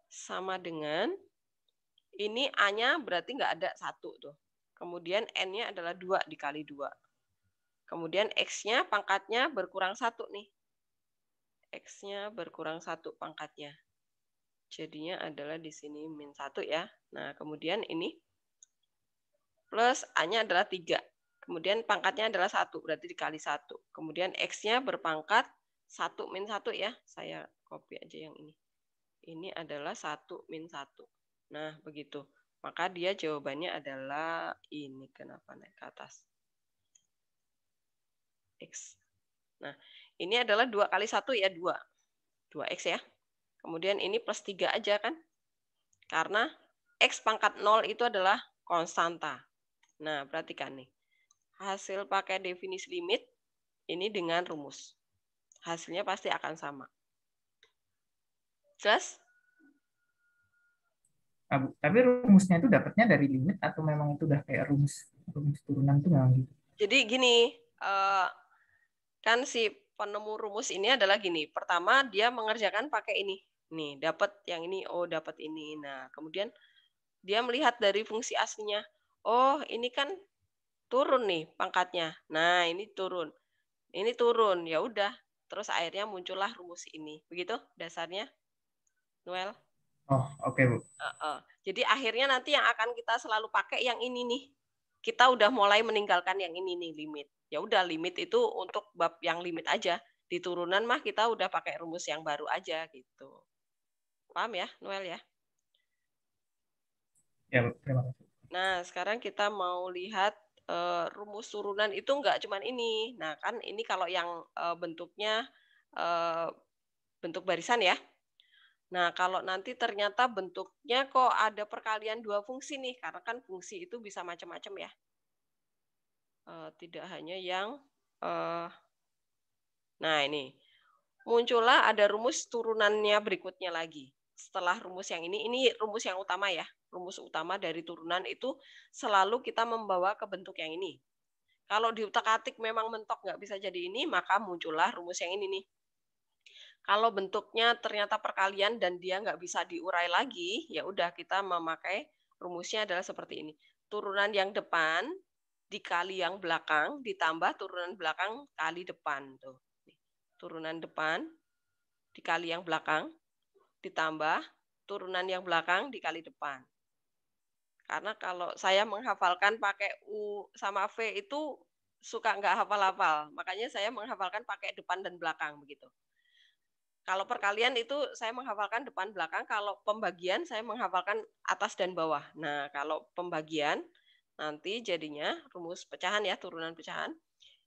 sama dengan, ini A-nya berarti nggak ada satu tuh Kemudian n-nya adalah 2 dikali 2. Kemudian x-nya pangkatnya berkurang 1 nih. X-nya berkurang 1 pangkatnya. Jadinya adalah di sini min 1 ya. Nah, kemudian ini plus A-nya adalah 3. Kemudian pangkatnya adalah 1, berarti dikali 1. Kemudian X-nya berpangkat 1 min 1 ya. Saya copy aja yang ini. Ini adalah 1 min 1. Nah, begitu. Maka dia jawabannya adalah ini kenapa naik ke atas. X. Nah, ini adalah dua kali satu ya, dua 2X ya. Kemudian ini plus tiga aja kan. Karena X pangkat nol itu adalah konstanta. Nah, perhatikan nih. Hasil pakai definisi limit ini dengan rumus. Hasilnya pasti akan sama. Jelas? abu. Tapi rumusnya itu dapatnya dari limit atau memang itu udah kayak rumus rumus turunan tuh memang gitu. Jadi gini, uh, kan si penemu rumus ini adalah gini. Pertama dia mengerjakan pakai ini. Nih, dapat yang ini, oh dapat ini. Nah, kemudian dia melihat dari fungsi aslinya. Oh, ini kan turun nih pangkatnya. Nah, ini turun. Ini turun. Ya udah, terus akhirnya muncullah rumus ini. Begitu dasarnya. Noel? Oh, oke, okay, Bu. Uh, uh. Jadi akhirnya nanti yang akan kita selalu pakai yang ini nih. Kita udah mulai meninggalkan yang ini nih limit. Ya udah limit itu untuk bab yang limit aja. Di turunan mah kita udah pakai rumus yang baru aja gitu. Paham ya, Noel ya? Ya, terima kasih. Nah, sekarang kita mau lihat eh, rumus turunan itu enggak cuman ini. Nah, kan ini kalau yang eh, bentuknya eh, bentuk barisan ya. Nah, kalau nanti ternyata bentuknya kok ada perkalian dua fungsi nih, karena kan fungsi itu bisa macam-macam ya. Uh, tidak hanya yang, uh, nah ini, muncullah ada rumus turunannya berikutnya lagi. Setelah rumus yang ini, ini rumus yang utama ya. Rumus utama dari turunan itu selalu kita membawa ke bentuk yang ini. Kalau utak atik memang mentok nggak bisa jadi ini, maka muncullah rumus yang ini nih kalau bentuknya ternyata perkalian dan dia nggak bisa diurai lagi, ya udah kita memakai rumusnya adalah seperti ini. Turunan yang depan dikali yang belakang ditambah turunan belakang kali depan tuh. Turunan depan dikali yang belakang ditambah turunan yang belakang dikali depan. Karena kalau saya menghafalkan pakai U sama V itu suka nggak hafal-hafal. Makanya saya menghafalkan pakai depan dan belakang begitu. Kalau perkalian itu saya menghafalkan depan belakang, kalau pembagian saya menghafalkan atas dan bawah. Nah, kalau pembagian nanti jadinya rumus pecahan ya, turunan pecahan.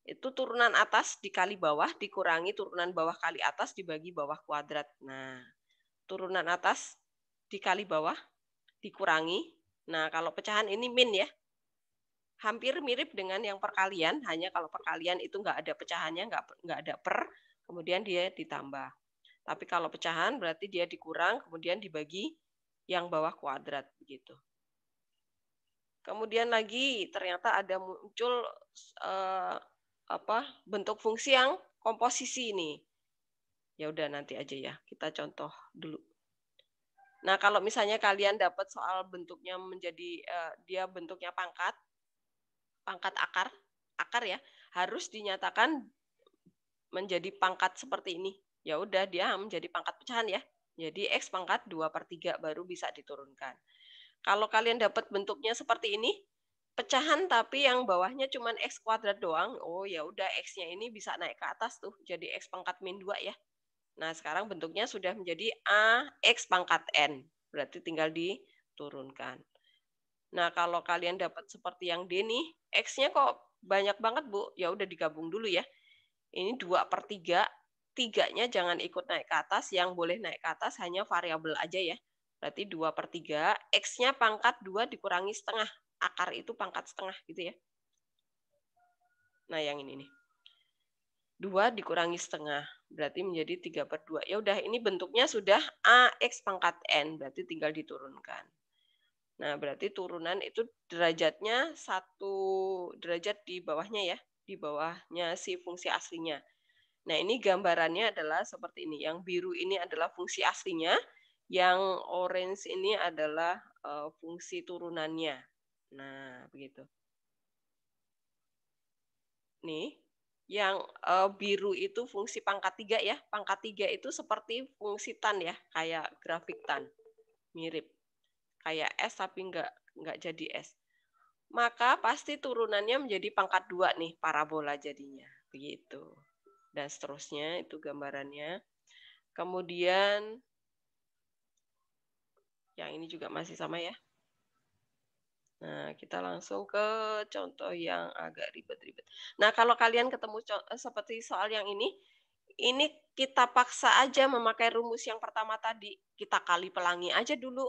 Itu turunan atas dikali bawah dikurangi turunan bawah kali atas dibagi bawah kuadrat. Nah, turunan atas dikali bawah dikurangi. Nah, kalau pecahan ini min ya, hampir mirip dengan yang perkalian, hanya kalau perkalian itu nggak ada pecahannya, nggak nggak ada per, kemudian dia ditambah. Tapi kalau pecahan berarti dia dikurang kemudian dibagi yang bawah kuadrat begitu. Kemudian lagi ternyata ada muncul eh, apa bentuk fungsi yang komposisi ini. Ya udah nanti aja ya, kita contoh dulu. Nah, kalau misalnya kalian dapat soal bentuknya menjadi eh, dia bentuknya pangkat pangkat akar, akar ya, harus dinyatakan menjadi pangkat seperti ini ya udah dia menjadi pangkat pecahan ya. Jadi X pangkat 2 per 3 baru bisa diturunkan. Kalau kalian dapat bentuknya seperti ini, pecahan tapi yang bawahnya cuma X kuadrat doang, oh ya udah X-nya ini bisa naik ke atas tuh, jadi X pangkat min 2 ya. Nah sekarang bentuknya sudah menjadi A X pangkat N, berarti tinggal diturunkan. Nah kalau kalian dapat seperti yang D nih, X-nya kok banyak banget Bu, ya udah digabung dulu ya. Ini 2 per 3 tiganya jangan ikut naik ke atas, yang boleh naik ke atas hanya variabel aja ya. Berarti 2 per 3, X-nya pangkat 2 dikurangi setengah. Akar itu pangkat setengah gitu ya. Nah yang ini nih. 2 dikurangi setengah, berarti menjadi 3 per 2. Ya udah, ini bentuknya sudah AX pangkat N, berarti tinggal diturunkan. Nah, berarti turunan itu derajatnya satu derajat di bawahnya ya, di bawahnya si fungsi aslinya. Nah, ini gambarannya adalah seperti ini. Yang biru ini adalah fungsi aslinya, yang orange ini adalah uh, fungsi turunannya. Nah, begitu. Nih, yang uh, biru itu fungsi pangkat tiga ya. Pangkat tiga itu seperti fungsi tan ya, kayak grafik tan. Mirip. Kayak S tapi enggak nggak jadi S. Maka pasti turunannya menjadi pangkat dua nih, parabola jadinya. Begitu dan seterusnya itu gambarannya. Kemudian yang ini juga masih sama ya. Nah, kita langsung ke contoh yang agak ribet-ribet. Nah, kalau kalian ketemu eh, seperti soal yang ini, ini kita paksa aja memakai rumus yang pertama tadi. Kita kali pelangi aja dulu.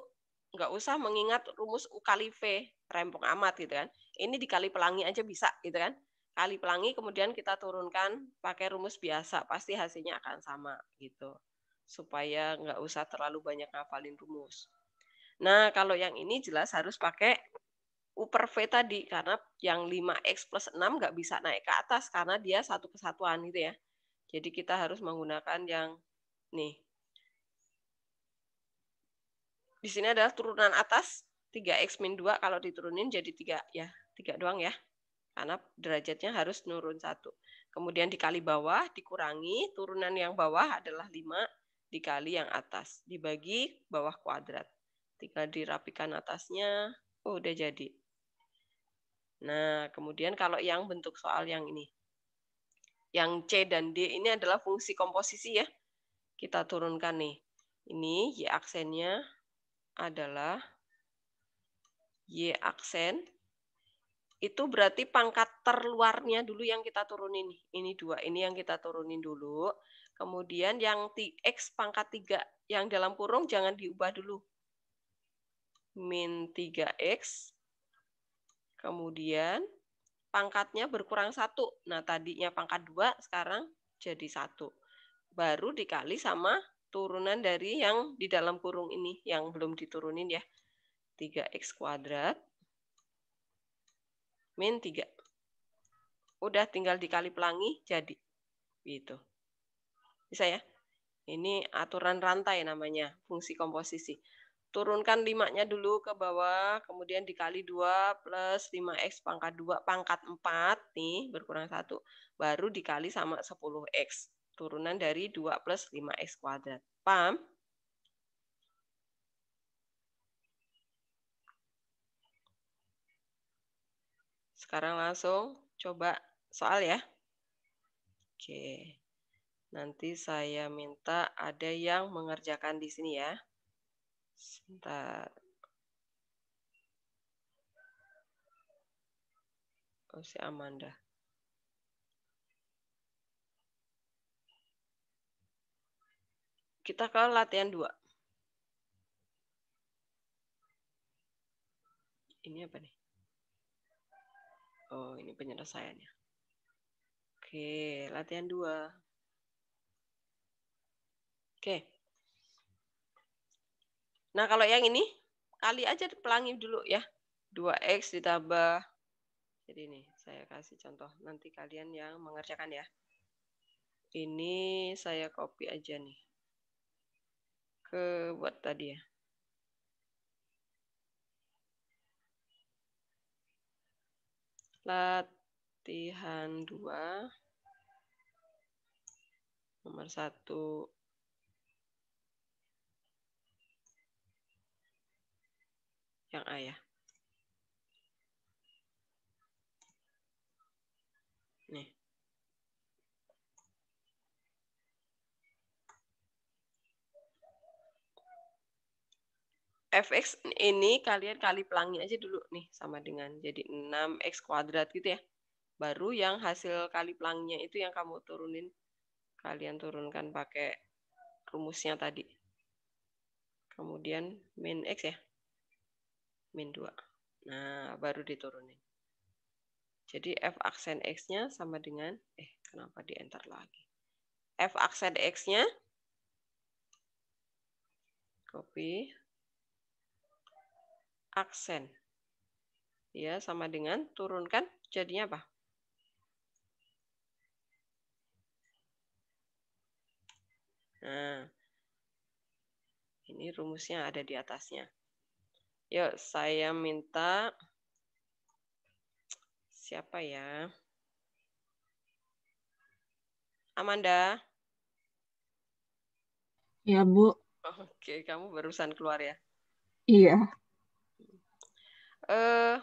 Nggak usah mengingat rumus U kali V, rempong amat gitu kan. Ini dikali pelangi aja bisa gitu kan kali pelangi kemudian kita turunkan pakai rumus biasa pasti hasilnya akan sama gitu supaya nggak usah terlalu banyak ngafalin rumus. Nah kalau yang ini jelas harus pakai U per V tadi karena yang 5X plus 6 nggak bisa naik ke atas karena dia satu kesatuan gitu ya. Jadi kita harus menggunakan yang nih. Di sini adalah turunan atas 3X min 2 kalau diturunin jadi 3 ya. 3 doang ya karena derajatnya harus nurun satu. Kemudian dikali bawah dikurangi turunan yang bawah adalah 5 dikali yang atas dibagi bawah kuadrat. Tinggal dirapikan atasnya, oh, udah jadi. Nah, kemudian kalau yang bentuk soal yang ini. Yang C dan D ini adalah fungsi komposisi ya. Kita turunkan nih. Ini Y aksennya adalah Y aksen itu berarti pangkat terluarnya dulu yang kita turunin. Ini dua, ini yang kita turunin dulu. Kemudian yang X pangkat 3 yang dalam kurung jangan diubah dulu. Min 3X. Kemudian pangkatnya berkurang satu. Nah, tadinya pangkat 2, sekarang jadi satu. Baru dikali sama turunan dari yang di dalam kurung ini, yang belum diturunin ya. 3X kuadrat min 3. Udah tinggal dikali pelangi, jadi. Gitu. Bisa ya? Ini aturan rantai namanya, fungsi komposisi. Turunkan 5-nya dulu ke bawah, kemudian dikali 2 plus 5X pangkat 2, pangkat 4, nih berkurang 1, baru dikali sama 10X. Turunan dari 2 plus 5X kuadrat. Paham? Sekarang langsung coba soal ya. Oke. Nanti saya minta ada yang mengerjakan di sini ya. Sebentar. Oh, si Amanda. Kita ke latihan dua. Ini apa nih? Oh, ini penyelesaiannya. Oke, latihan dua. Oke. Nah, kalau yang ini, kali aja pelangi dulu ya. 2X ditambah. Jadi ini, saya kasih contoh. Nanti kalian yang mengerjakan ya. Ini saya copy aja nih. Ke buat tadi ya. latihan 2 nomor 1 yang A ya. fx ini kalian kali pelangi aja dulu nih sama dengan jadi 6x kuadrat gitu ya. Baru yang hasil kali pelangnya itu yang kamu turunin. Kalian turunkan pakai rumusnya tadi. Kemudian min x ya. Min 2. Nah, baru diturunin. Jadi f aksen x-nya sama dengan, eh kenapa di enter lagi. f aksen x-nya, copy, aksen. Ya, sama dengan turunkan jadinya apa? Nah, ini rumusnya ada di atasnya. Yuk, saya minta siapa ya? Amanda. Ya, Bu. Oke, kamu barusan keluar ya? Iya. Eh,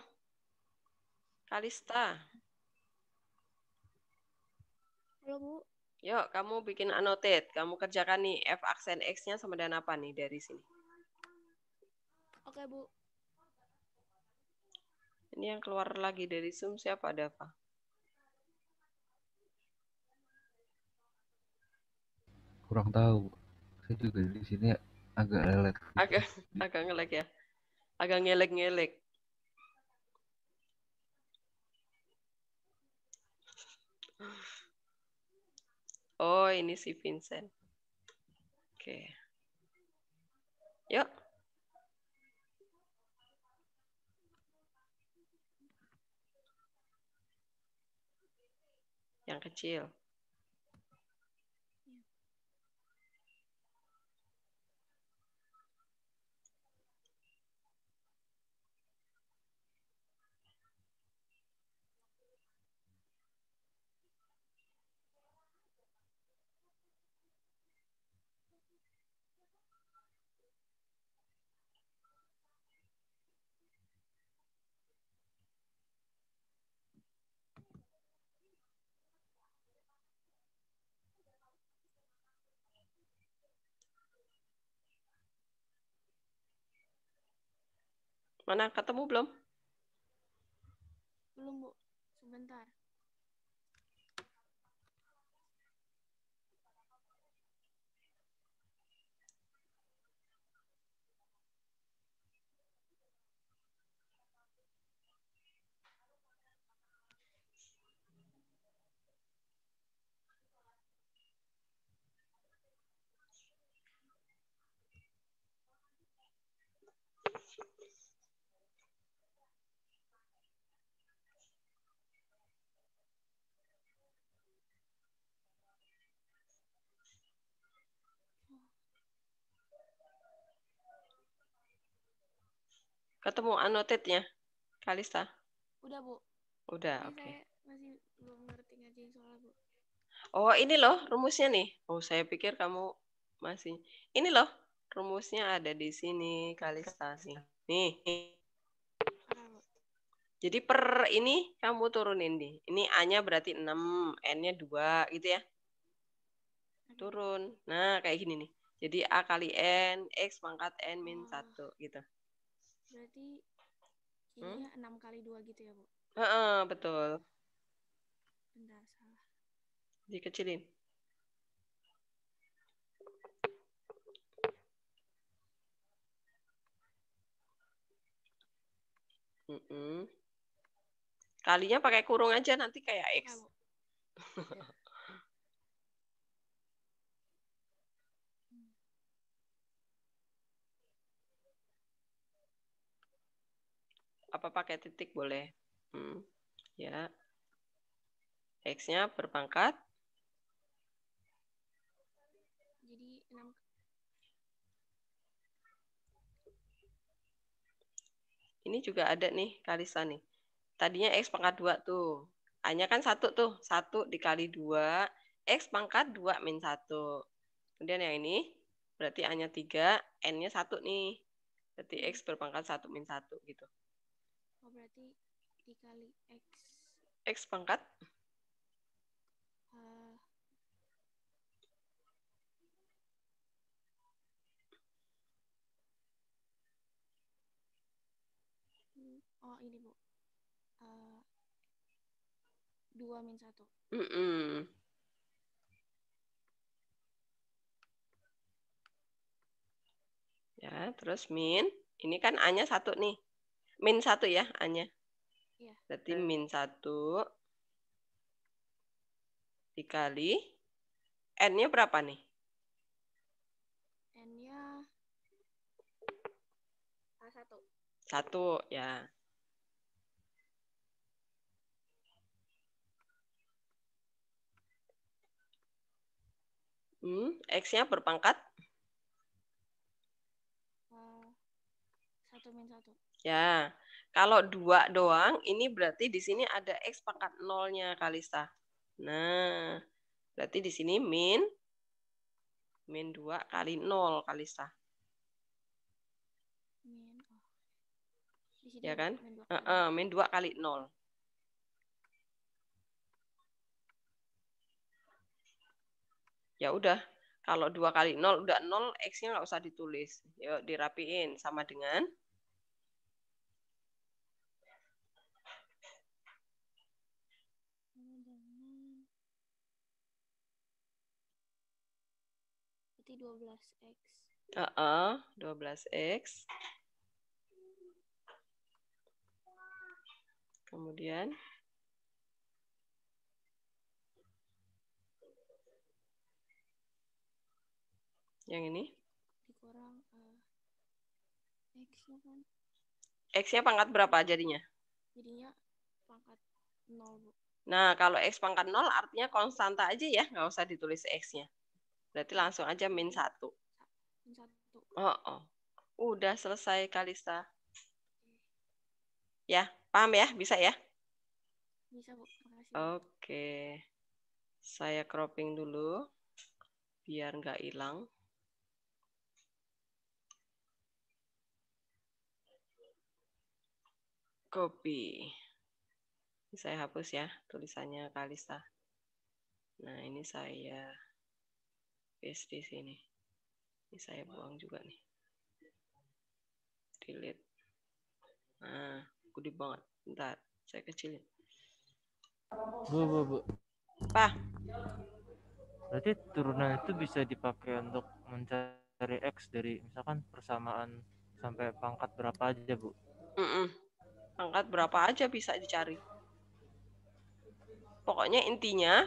Kalista. Halo, Bu. Yuk, kamu bikin annotate. Kamu kerjakan nih F aksen X-nya sama dengan apa nih dari sini. Oke, Bu. Ini yang keluar lagi dari Zoom siapa, ada apa? Kurang tahu. Saya juga di sini agak lelet. Agak agak ngelek ya. Agak ngelek-ngelek. Oh, ini si Vincent. Oke. Yuk. Yang kecil. Mana ketemu belum? Belum, Bu. Sebentar. Ketemu nya, Kalista? Udah, Bu. Udah, oke. Okay. Masih belum ngerti ngajain Bu. Oh, ini loh rumusnya nih. Oh, saya pikir kamu masih. Ini loh rumusnya ada di sini, Kalista sih. Nih. Jadi per ini kamu turunin di. Ini A-nya berarti 6, N-nya 2 gitu ya. Turun. Nah, kayak gini nih. Jadi A kali N, X pangkat N min 1 gitu. Berarti hmm? ini enam hmm? kali dua gitu ya, Bu? uh -uh, betul. Bentar, salah. Dikecilin. Mm -mm. Kalinya pakai kurung aja nanti kayak X. Ya, [laughs] apa pakai titik boleh. Hmm, ya. X-nya berpangkat. Jadi 6. Ini juga ada nih Kalisa nih. Tadinya X pangkat dua tuh. hanya kan satu tuh. satu dikali dua X pangkat dua min satu Kemudian yang ini berarti hanya tiga N-nya satu nih. Berarti X berpangkat 1 min 1 gitu. Oh, berarti dikali X. X pangkat? Uh, oh, ini, Bu. Uh, min satu. Mm -mm. Ya, terus min. Ini kan A-nya satu nih min satu ya A-nya. Ya. Berarti min satu dikali n-nya berapa nih? N-nya satu. Satu ya. Hmm, X-nya berpangkat? Eh, satu min satu. Ya. Kalau dua doang, ini berarti di sini ada X pangkat nolnya, Kalista. Nah, berarti di sini min min dua kali nol, Kalista. Oh. Ya kan? Min dua kali, nol. Ya udah, kalau dua kali nol udah nol x-nya nggak usah ditulis. Yuk dirapiin sama dengan berarti 12X. Uh -uh, 12X. Kemudian. Yang ini. Dikurang uh, X-nya kan. x pangkat berapa jadinya? Jadinya pangkat 0, Nah, kalau X pangkat 0 artinya konstanta aja ya, nggak usah ditulis X-nya. Berarti langsung aja min satu. Oh, oh. Udah selesai Kalista. Ya, paham ya? Bisa ya? Bisa, Bu. Makasih. Oke. Saya cropping dulu biar nggak hilang. Copy. Saya hapus ya tulisannya Kalista. Nah, ini saya paste di sini. Ini saya buang juga nih. Delete. Nah, gede banget. Bentar, saya kecilin. Bu, bu, bu. Apa? Berarti turunan itu bisa dipakai untuk mencari X dari misalkan persamaan sampai pangkat berapa aja, Bu? Mm -mm. Pangkat berapa aja bisa dicari. Pokoknya intinya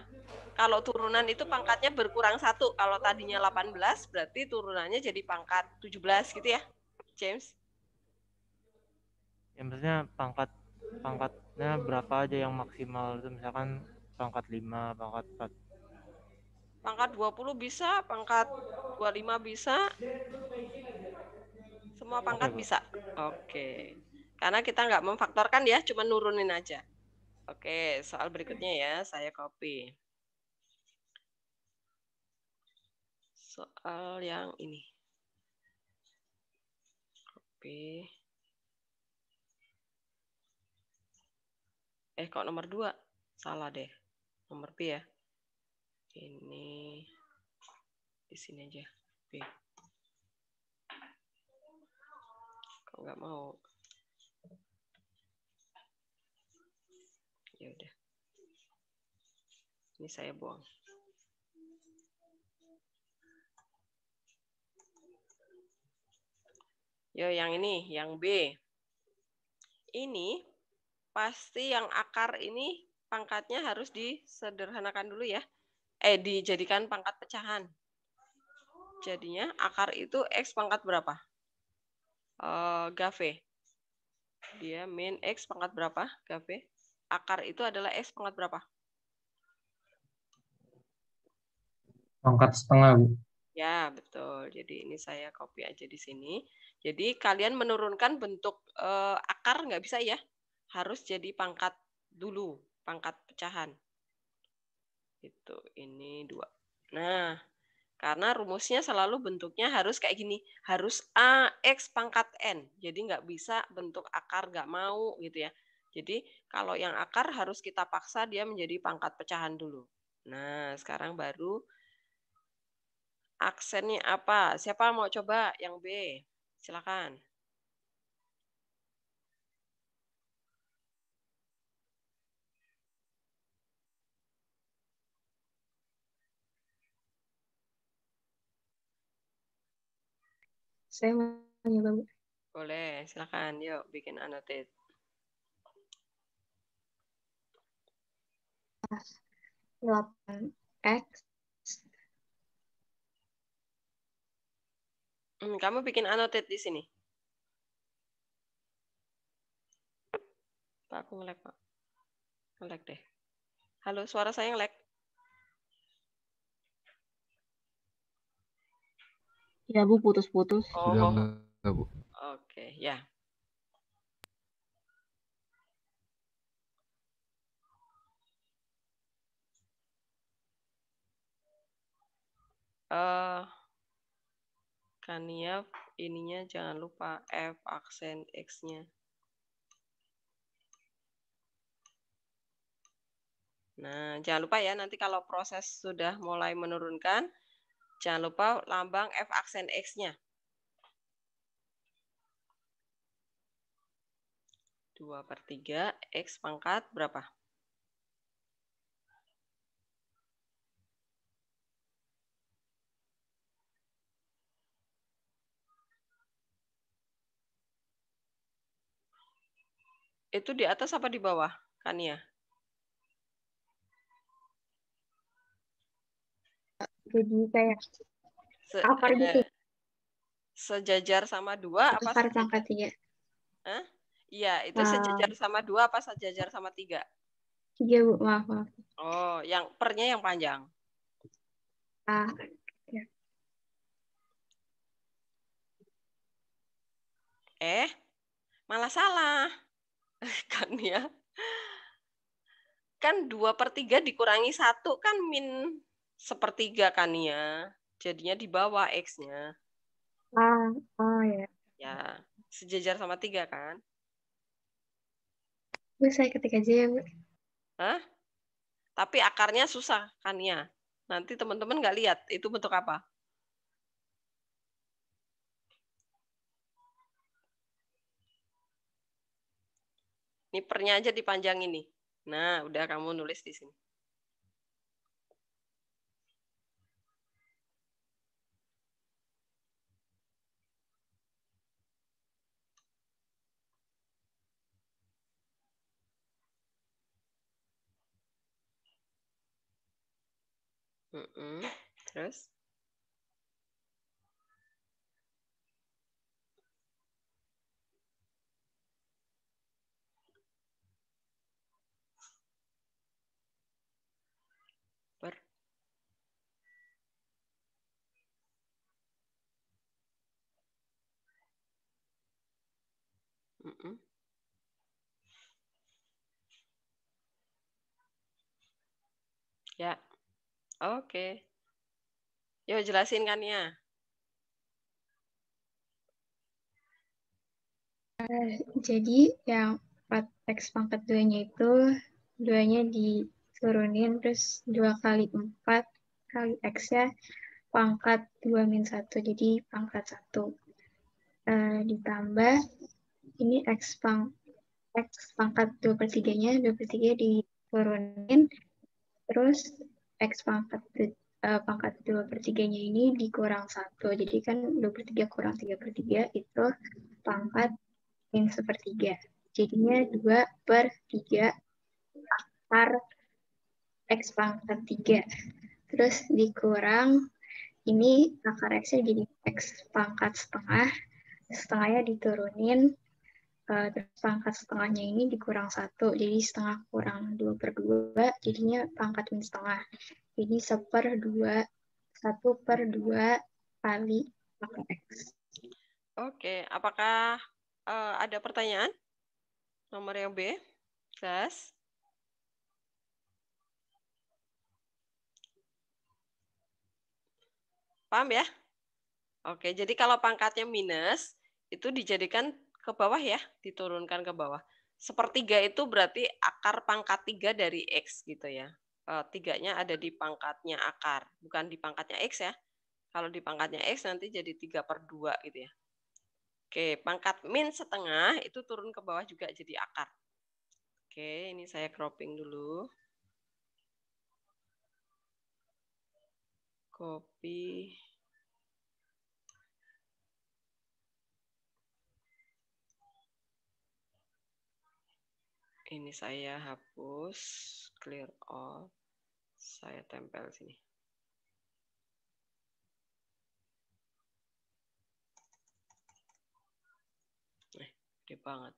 kalau turunan itu pangkatnya berkurang satu. Kalau tadinya 18 berarti turunannya jadi pangkat 17 gitu ya, James? Ya maksudnya pangkat pangkatnya berapa aja yang maksimal misalkan pangkat 5, pangkat 4. Pangkat 20 bisa, pangkat 25 bisa. Semua pangkat Oke, bisa. Oke. Karena kita nggak memfaktorkan ya, cuma nurunin aja. Oke, soal berikutnya ya, saya copy. soal yang ini. Oke. Eh, kok nomor 2? Salah deh. Nomor B ya. Ini di sini aja. B. Kok nggak mau? Ya udah. Ini saya buang. Yo, yang ini, yang B. Ini pasti yang akar ini pangkatnya harus disederhanakan dulu ya. Eh, dijadikan pangkat pecahan. Jadinya akar itu X pangkat berapa? Uh, Gave. Dia min X pangkat berapa? Gave. Akar itu adalah X pangkat berapa? Pangkat setengah, Ya, betul. Jadi ini saya copy aja di sini. Jadi kalian menurunkan bentuk eh, akar nggak bisa ya, harus jadi pangkat dulu, pangkat pecahan. Itu ini dua. Nah, karena rumusnya selalu bentuknya harus kayak gini, harus AX pangkat N. Jadi nggak bisa bentuk akar nggak mau gitu ya. Jadi kalau yang akar harus kita paksa dia menjadi pangkat pecahan dulu. Nah, sekarang baru aksennya apa? Siapa mau coba yang B? Silakan. Saya mau Bu. Boleh, silakan. Yuk, bikin annotate. Delapan X Hmm, kamu bikin annotate di sini. Pak, aku ngelag, Pak. Ngelag deh. Halo, suara saya ngelag. Ya, Bu, putus-putus. Oh, ya, Bu. Oke, ya. Yeah. uh, Kaniaf ya. ininya jangan lupa F aksen X-nya. Nah, jangan lupa ya nanti kalau proses sudah mulai menurunkan, jangan lupa lambang F aksen X-nya. 2 per 3, X pangkat berapa? Itu di atas apa di bawah, Kania? Jadi kayak Se gitu. eh, Sejajar sama dua apa? sejajar sama tiga. Hah? Iya, itu ah. sejajar sama dua apa sejajar sama tiga? Tiga, Bu. Maaf, maaf. Oh, yang pernya yang panjang. Ah, ya. Eh, malah salah. [laughs] kan ya kan dua per tiga dikurangi satu kan min sepertiga kan ya jadinya di bawah x-nya ah oh ya ya sejajar sama tiga kan bisa saya ketik aja ya, Bu. Hah? Tapi akarnya susah kan ya. Nanti teman-teman nggak lihat itu bentuk apa. nipernya aja dipanjang ini. Nah, udah kamu nulis di sini. Mm -mm. Terus? Ya. Oke. Yuk jelasin kan ya. Uh, jadi yang teks pangkat duanya itu duanya diturunin terus dua kali empat kali x ya pangkat dua min satu jadi pangkat satu uh, ditambah ini X, pang, X pangkat 2 per 3-nya, 2 per 3 diturunin, terus X pangkat, uh, pangkat 2 per 3-nya ini dikurang 1. Jadi kan 2 per 3 kurang 3 per 3 itu pangkat yang sepertiga. Jadinya dua per 3 akar X pangkat 3. Terus dikurang, ini akar x jadi X pangkat setengah. Setengahnya diturunin Eh, terus pangkat setengahnya ini dikurang satu jadi setengah kurang dua per dua jadinya pangkat min setengah jadi seper dua satu per dua kali pangkat x oke apakah uh, ada pertanyaan nomor yang b plus paham ya oke jadi kalau pangkatnya minus itu dijadikan ke bawah ya, diturunkan ke bawah. Sepertiga itu berarti akar pangkat tiga dari X gitu ya. Eh, tiganya ada di pangkatnya akar, bukan di pangkatnya X ya. Kalau di pangkatnya X nanti jadi tiga per dua gitu ya. Oke, pangkat min setengah itu turun ke bawah juga jadi akar. Oke, ini saya cropping dulu. Copy. ini saya hapus clear all saya tempel sini eh gede banget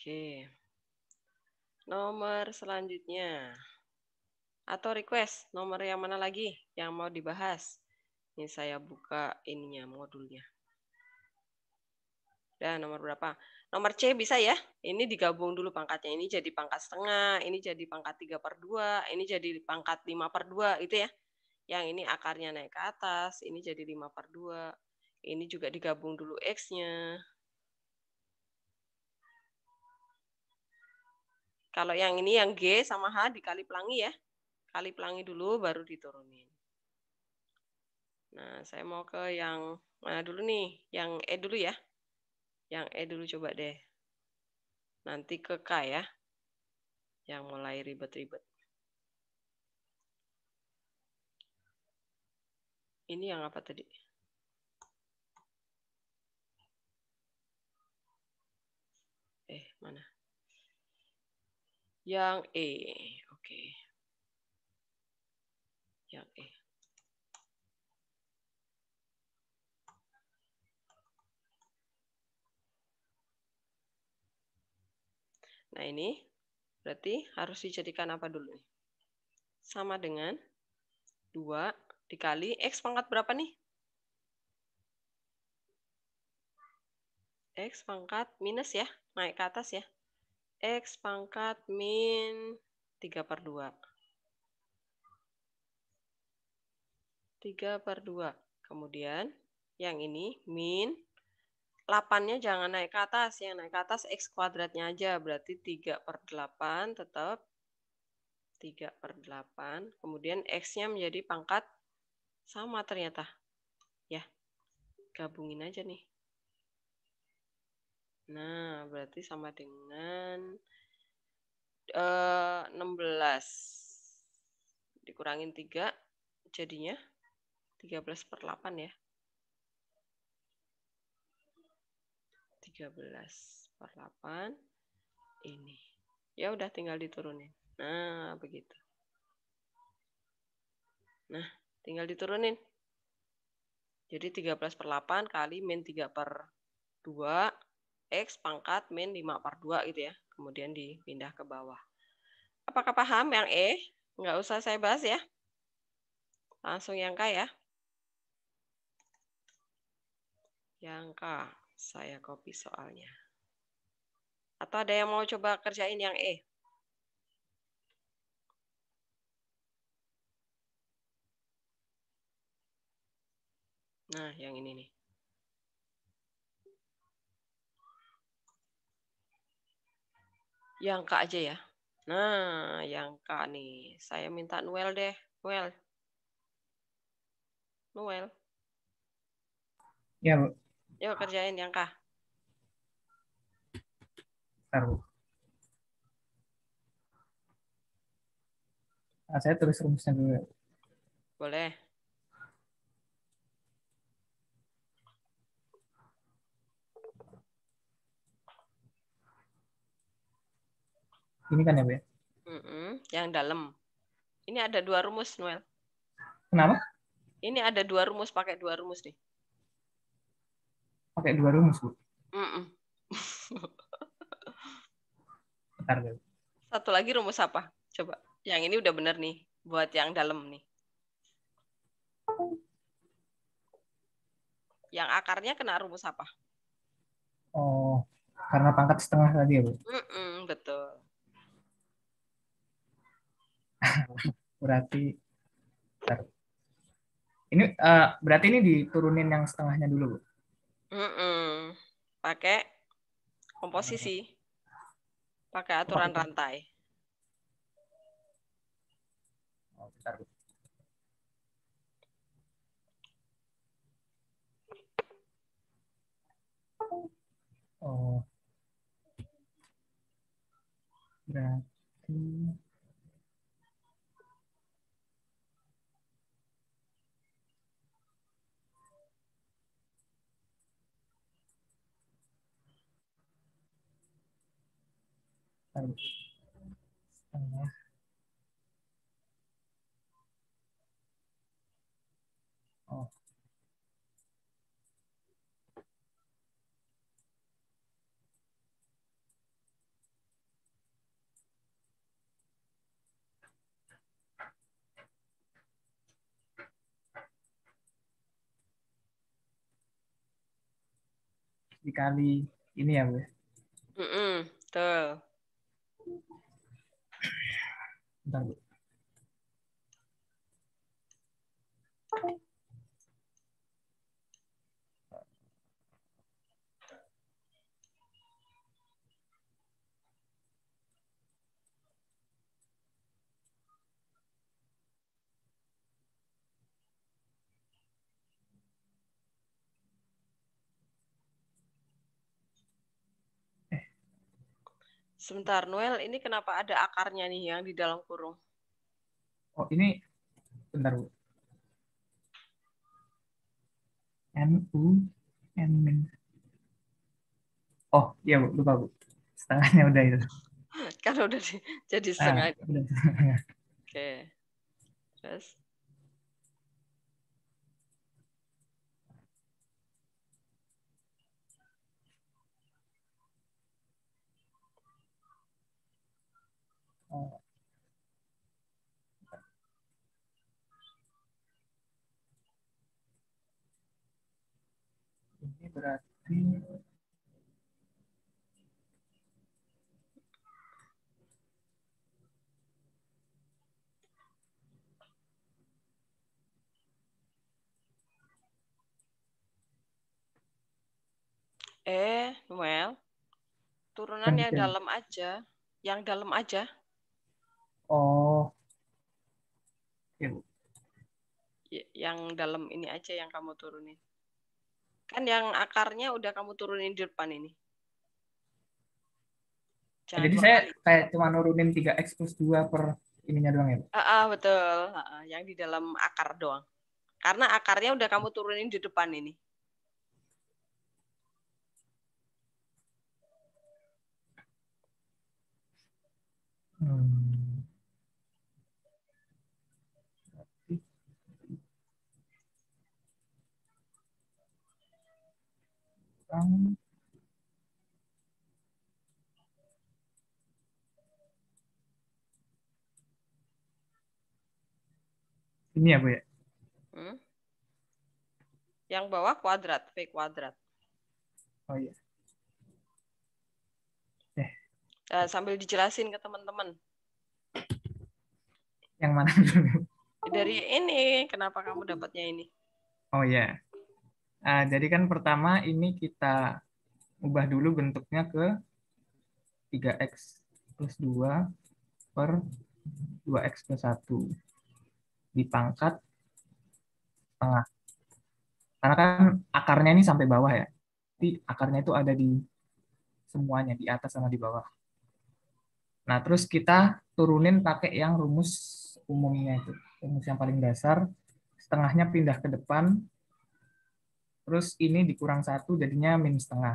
Oke. Nomor selanjutnya. Atau request nomor yang mana lagi yang mau dibahas? Ini saya buka ininya modulnya. Dan nomor berapa? Nomor C bisa ya. Ini digabung dulu pangkatnya. Ini jadi pangkat setengah, ini jadi pangkat 3 per 2, ini jadi pangkat 5 per 2 itu ya. Yang ini akarnya naik ke atas, ini jadi 5 per 2. Ini juga digabung dulu X-nya. Kalau yang ini yang G sama H dikali pelangi ya. Kali pelangi dulu baru diturunin. Nah, saya mau ke yang mana dulu nih? Yang E dulu ya. Yang E dulu coba deh. Nanti ke K ya. Yang mulai ribet-ribet. Ini yang apa tadi? Eh, mana? Yang E. Oke. Okay. Yang E. Nah, ini berarti harus dijadikan apa dulu nih? Sama dengan 2 dikali X pangkat berapa nih? X pangkat minus ya, naik ke atas ya. X pangkat min 3 per 2. 3 per 2. Kemudian yang ini min 8-nya jangan naik ke atas. Yang naik ke atas X kuadratnya aja. Berarti 3 per 8 tetap 3 per 8. Kemudian X-nya menjadi pangkat sama ternyata. Ya, gabungin aja nih. Nah, berarti sama dengan uh, eh, 16. Dikurangin 3, jadinya 13 per 8 ya. 13 per 8 ini. Ya udah tinggal diturunin. Nah, begitu. Nah, tinggal diturunin. Jadi 13 per 8 kali min 3 per 2 X pangkat min 5 per 2 gitu ya. Kemudian dipindah ke bawah. Apakah paham yang E? Nggak usah saya bahas ya. Langsung yang K ya. Yang K. Saya copy soalnya. Atau ada yang mau coba kerjain yang E? Nah, yang ini nih. Yang K aja ya. Nah, yang K nih. Saya minta Noel deh. Noel. Noel. Ya, Yuk ah. kerjain yang kah Nah, saya tulis rumusnya dulu. Ya. Boleh. Ini kan ya, Bu? Mm -mm, yang dalam. Ini ada dua rumus, Noel. Kenapa? Ini ada dua rumus, pakai dua rumus nih pakai dua rumus bu mm -mm. Bentar, satu lagi rumus apa coba yang ini udah bener nih buat yang dalam nih yang akarnya kena rumus apa oh karena pangkat setengah tadi ya bu mm -mm, betul [laughs] berarti bentar. ini uh, berarti ini diturunin yang setengahnya dulu bu Mm-mm. Pakai komposisi. Pakai aturan rantai. Oh, bentar, Oh. Berarti setengah oh dikali ini ya bu. Mm -mm, betul. done. Sebentar, Noel, ini kenapa ada akarnya nih yang di dalam kurung? Oh, ini bentar, Bu. N U N M. Oh, iya Bu, lupa Bu. Setengahnya udah itu. [laughs] kan udah di, jadi ah, setengah. Ah, Oke. [laughs] Oke. Terus berarti Eh, well Turunan yang dalam aja. Yang dalam aja. Oh. Yang dalam ini aja yang kamu turunin. Kan yang akarnya udah kamu turunin di depan ini. Nah, Jangan Jadi saya kali. kayak cuma nurunin 3x plus 2 per ininya doang ya? Uh, uh, betul. Uh, uh, yang di dalam akar doang. Karena akarnya udah kamu turunin di depan ini. Hmm. ini ya ya hmm? yang bawah kuadrat v kuadrat oh iya eh. uh, sambil dijelasin ke teman-teman yang mana dari ini kenapa kamu dapatnya ini oh iya Nah, jadi kan pertama ini kita ubah dulu bentuknya ke 3x plus 2 per 2x plus 1 dipangkat setengah. Karena kan akarnya ini sampai bawah ya. Jadi akarnya itu ada di semuanya, di atas sama di bawah. Nah, terus kita turunin pakai yang rumus umumnya itu. Rumus yang paling dasar, setengahnya pindah ke depan, Terus ini dikurang satu jadinya minus setengah.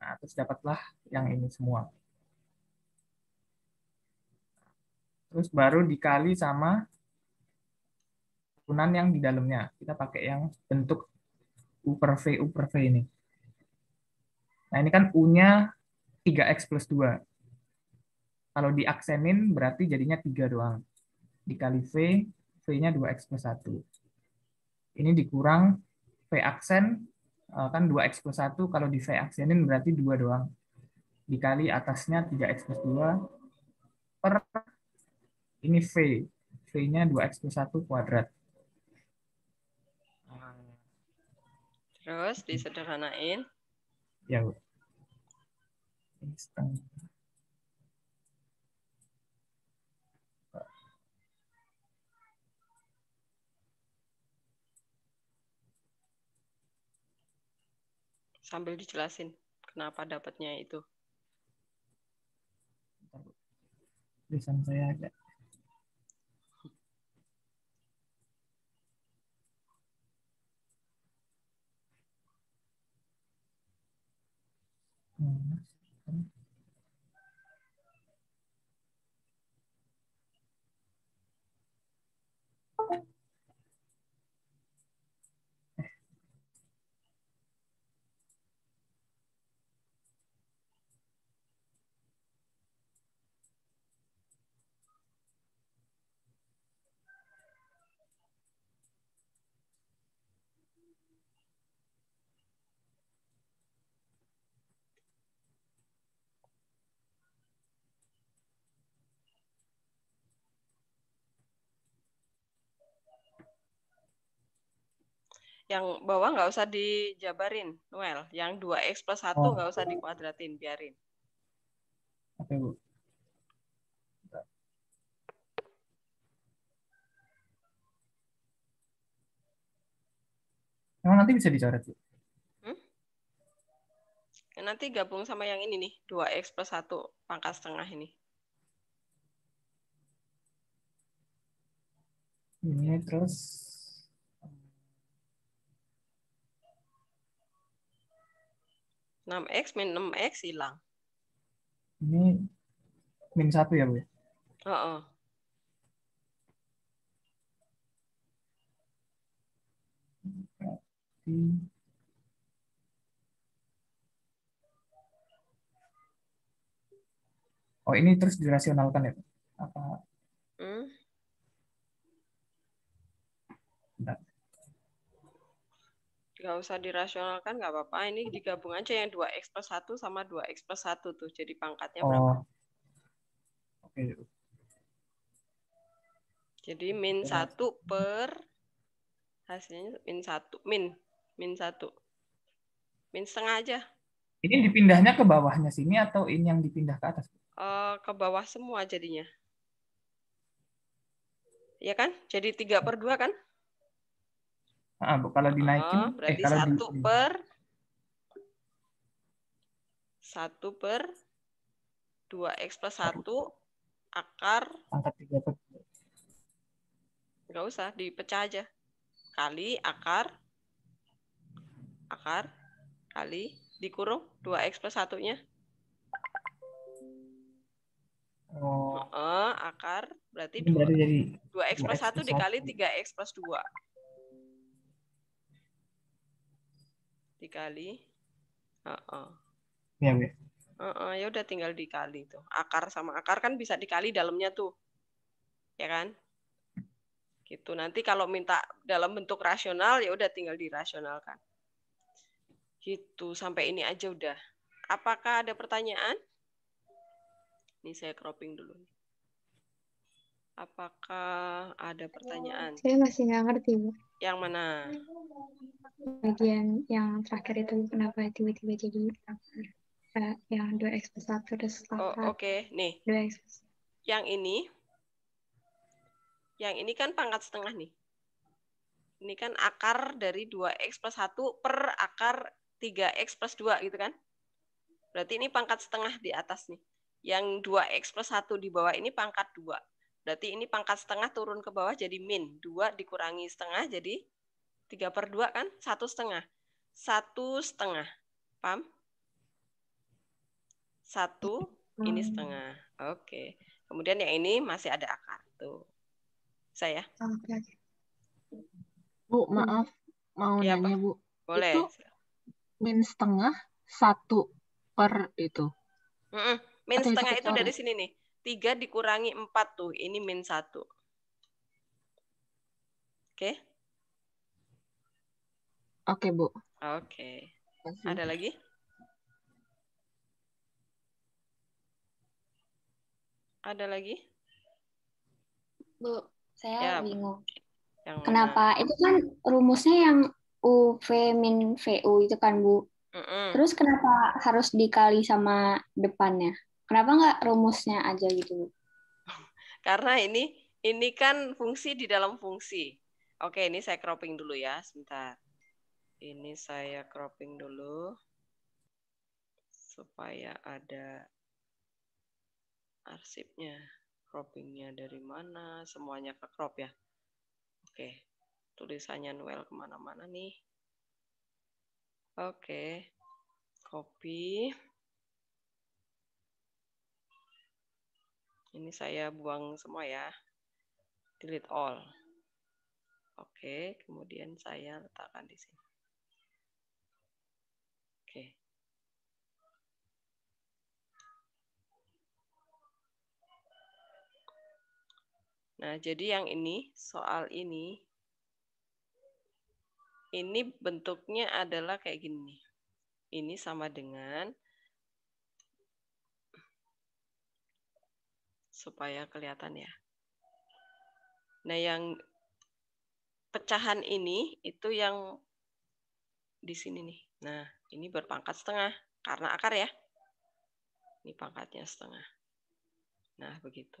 Nah, terus dapatlah yang ini semua. Terus baru dikali sama turunan yang di dalamnya. Kita pakai yang bentuk U per V, U per V ini. Nah, ini kan U-nya 3X plus 2. Kalau diaksenin berarti jadinya 3 doang. Dikali V, V-nya 2X plus 1. Ini dikurang V aksen eh, kan 2x plus 1, kalau di V aksenin berarti 2 doang. Dikali atasnya 3x plus 2 per ini V. V-nya 2x plus 1 kuadrat. Terus disederhanain. Ya, Bu. sambil dijelasin kenapa dapatnya itu. Bisa saya agak Hmm. Yang bawah nggak usah dijabarin, Noel. Yang 2X plus 1 nggak oh. usah dikuadratin, biarin. Oke, Bu. Emang nanti bisa dicoret Bu? Hmm? Ya, nanti gabung sama yang ini nih, 2X plus 1 pangkat setengah ini. Ini terus 6X min 6X hilang. Ini min 1 ya, Bu? Uh -uh. Berarti... Oh, ini terus dirasionalkan ya? Apa? Hmm? nggak usah dirasionalkan nggak apa-apa ini digabung aja yang 2x plus satu sama 2x plus satu tuh jadi pangkatnya oh. berapa oke okay. jadi min satu per hasilnya min satu, min min satu, min setengah aja ini dipindahnya ke bawahnya sini atau ini yang dipindah ke atas uh, ke bawah semua jadinya ya kan jadi tiga per dua kan Nah, kalau dinaikin, oh, berarti eh, kalau satu dinaikin. per satu per dua x plus satu akar angkat tiga per nggak usah dipecah aja kali akar akar kali dikurung 2x plus satunya oh. uh, akar berarti dua x plus satu dikali tiga x plus dua dikali uh -uh. ya Uh -uh, ya udah tinggal dikali tuh akar sama akar kan bisa dikali dalamnya tuh ya kan gitu nanti kalau minta dalam bentuk rasional ya udah tinggal dirasionalkan gitu sampai ini aja udah apakah ada pertanyaan ini saya cropping dulu nih Apakah ada pertanyaan? Saya masih nggak ngerti, Yang mana? Bagian yang terakhir itu kenapa tiba-tiba jadi uh, yang 2x plus 1 terus Oh, oke. Okay. Nih. 2x plus Yang ini. Yang ini kan pangkat setengah nih. Ini kan akar dari 2x plus 1 per akar 3x plus 2 gitu kan. Berarti ini pangkat setengah di atas nih. Yang 2x plus 1 di bawah ini pangkat 2. Berarti ini pangkat setengah turun ke bawah jadi min. 2 dikurangi setengah jadi 3 per 2 kan? 1 setengah. 1 setengah. Paham? 1, ini hmm. setengah. Oke. Okay. Kemudian yang ini masih ada akar. Tuh. Saya. Bu, hmm. maaf. Mau ya, nanya, Bu. Boleh. Itu min setengah, 1 per itu. Mm -mm. Min Atau setengah itu, itu dari sini nih 3 dikurangi 4 tuh, ini min 1. Oke. Okay? Oke, okay, Bu. Oke. Okay. Ada lagi? Ada lagi? Bu, saya ya, bingung. Yang Kenapa? Mana? Itu kan rumusnya yang UV min VU itu kan, Bu. Mm -mm. Terus kenapa harus dikali sama depannya? Kenapa nggak rumusnya aja gitu? [laughs] Karena ini ini kan fungsi di dalam fungsi. Oke, ini saya cropping dulu ya, sebentar. Ini saya cropping dulu supaya ada arsipnya. Croppingnya dari mana? Semuanya ke crop ya. Oke, tulisannya Noel kemana-mana nih. Oke, copy. Ini saya buang semua ya. Delete all. Oke, kemudian saya letakkan di sini. Oke. Nah, jadi yang ini, soal ini, ini bentuknya adalah kayak gini. Ini sama dengan supaya kelihatan ya. Nah, yang pecahan ini itu yang di sini nih. Nah, ini berpangkat setengah karena akar ya. Ini pangkatnya setengah. Nah, begitu.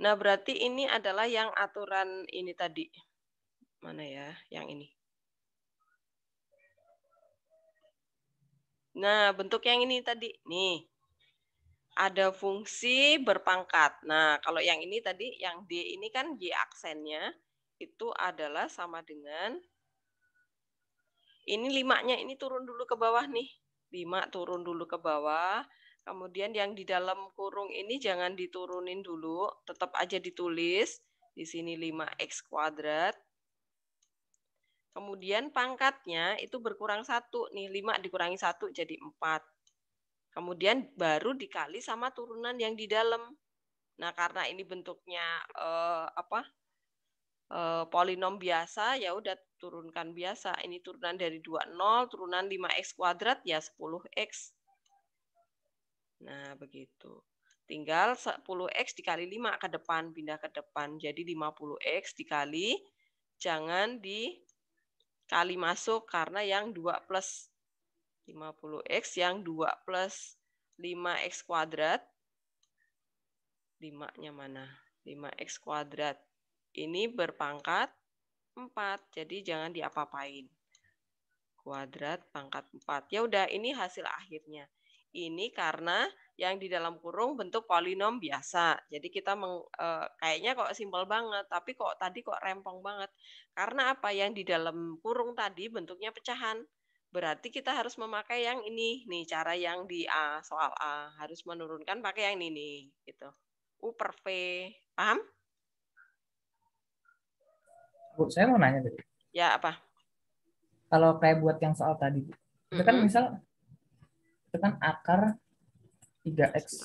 Nah, berarti ini adalah yang aturan ini tadi. Mana ya? Yang ini. Nah, bentuk yang ini tadi. Nih, ada fungsi berpangkat. Nah, kalau yang ini tadi, yang D ini kan Y aksennya, itu adalah sama dengan, ini limanya ini turun dulu ke bawah nih. Lima turun dulu ke bawah. Kemudian yang di dalam kurung ini jangan diturunin dulu, tetap aja ditulis. Di sini 5X kuadrat. Kemudian pangkatnya itu berkurang satu nih, 5 dikurangi satu jadi 4 Kemudian baru dikali sama turunan yang di dalam. Nah, karena ini bentuknya eh, apa? Eh, polinom biasa, ya udah turunkan biasa. Ini turunan dari 20, turunan 5x kuadrat ya 10x. Nah, begitu. Tinggal 10x dikali 5 ke depan, pindah ke depan. Jadi 50x dikali jangan dikali masuk karena yang 2 plus 50x yang 2 plus 5x kuadrat. 5-nya mana? 5x kuadrat. Ini berpangkat 4, jadi jangan diapa-apain. Kuadrat pangkat 4. Ya udah, ini hasil akhirnya. Ini karena yang di dalam kurung bentuk polinom biasa. Jadi kita meng, e, kayaknya kok simpel banget, tapi kok tadi kok rempong banget. Karena apa yang di dalam kurung tadi bentuknya pecahan berarti kita harus memakai yang ini nih cara yang di A soal A harus menurunkan pakai yang ini nih gitu U per V paham? Bu saya mau nanya deh. Ya apa? Kalau kayak buat yang soal tadi itu mm -hmm. kan misal itu kan akar 3x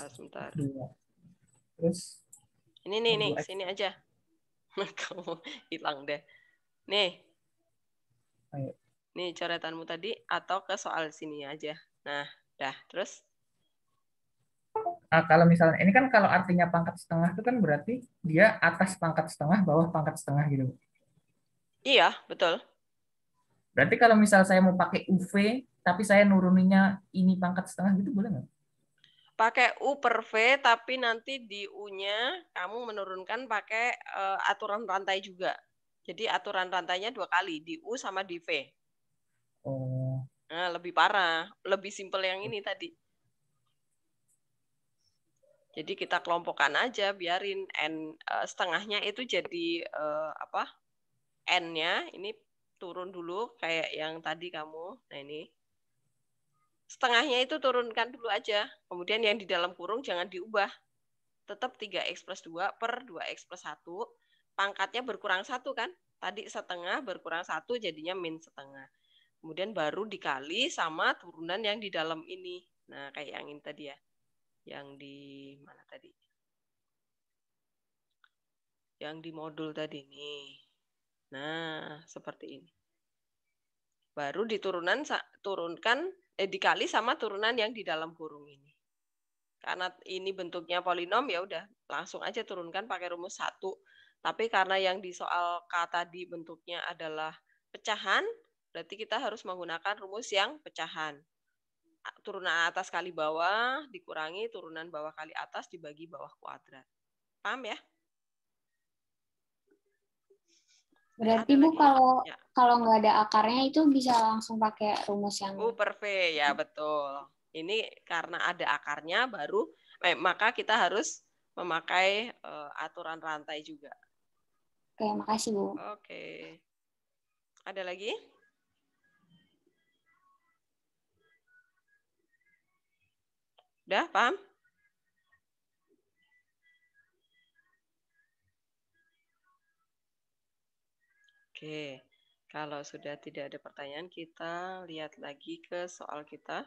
2. Terus ini nih nih sini aja. [laughs] Kamu hilang deh. Nih. Oh, Ayo iya nih coretanmu tadi atau ke soal sini aja. Nah, dah terus. Nah, kalau misalnya ini kan kalau artinya pangkat setengah itu kan berarti dia atas pangkat setengah, bawah pangkat setengah gitu. Iya, betul. Berarti kalau misal saya mau pakai UV tapi saya nuruninya ini pangkat setengah gitu boleh nggak? Pakai U per V tapi nanti di U-nya kamu menurunkan pakai uh, aturan rantai juga. Jadi aturan rantainya dua kali, di U sama di V. Oh. Nah, lebih parah, lebih simpel yang ini tadi. Jadi kita kelompokkan aja, biarin n uh, setengahnya itu jadi uh, apa? n-nya ini turun dulu kayak yang tadi kamu. Nah, ini setengahnya itu turunkan dulu aja. Kemudian yang di dalam kurung jangan diubah. Tetap 3x plus 2 per 2x plus 1. Pangkatnya berkurang satu kan? Tadi setengah berkurang satu jadinya min setengah Kemudian baru dikali sama turunan yang di dalam ini. Nah, kayak yang ini tadi ya. Yang di mana tadi? Yang di modul tadi nih. Nah, seperti ini. Baru diturunan turunkan eh dikali sama turunan yang di dalam kurung ini. Karena ini bentuknya polinom ya udah langsung aja turunkan pakai rumus satu. Tapi karena yang di soal K tadi bentuknya adalah pecahan, Berarti kita harus menggunakan rumus yang pecahan. Turunan atas kali bawah dikurangi turunan bawah kali atas dibagi bawah kuadrat. Paham ya? Berarti Bu kalau ya. kalau nggak ada akarnya itu bisa langsung pakai rumus yang Bu oh, perfect ya hmm. betul. Ini karena ada akarnya baru eh, maka kita harus memakai uh, aturan rantai juga. Oke, makasih Bu. Oke. Ada lagi? Udah paham? Oke, kalau sudah tidak ada pertanyaan, kita lihat lagi ke soal kita.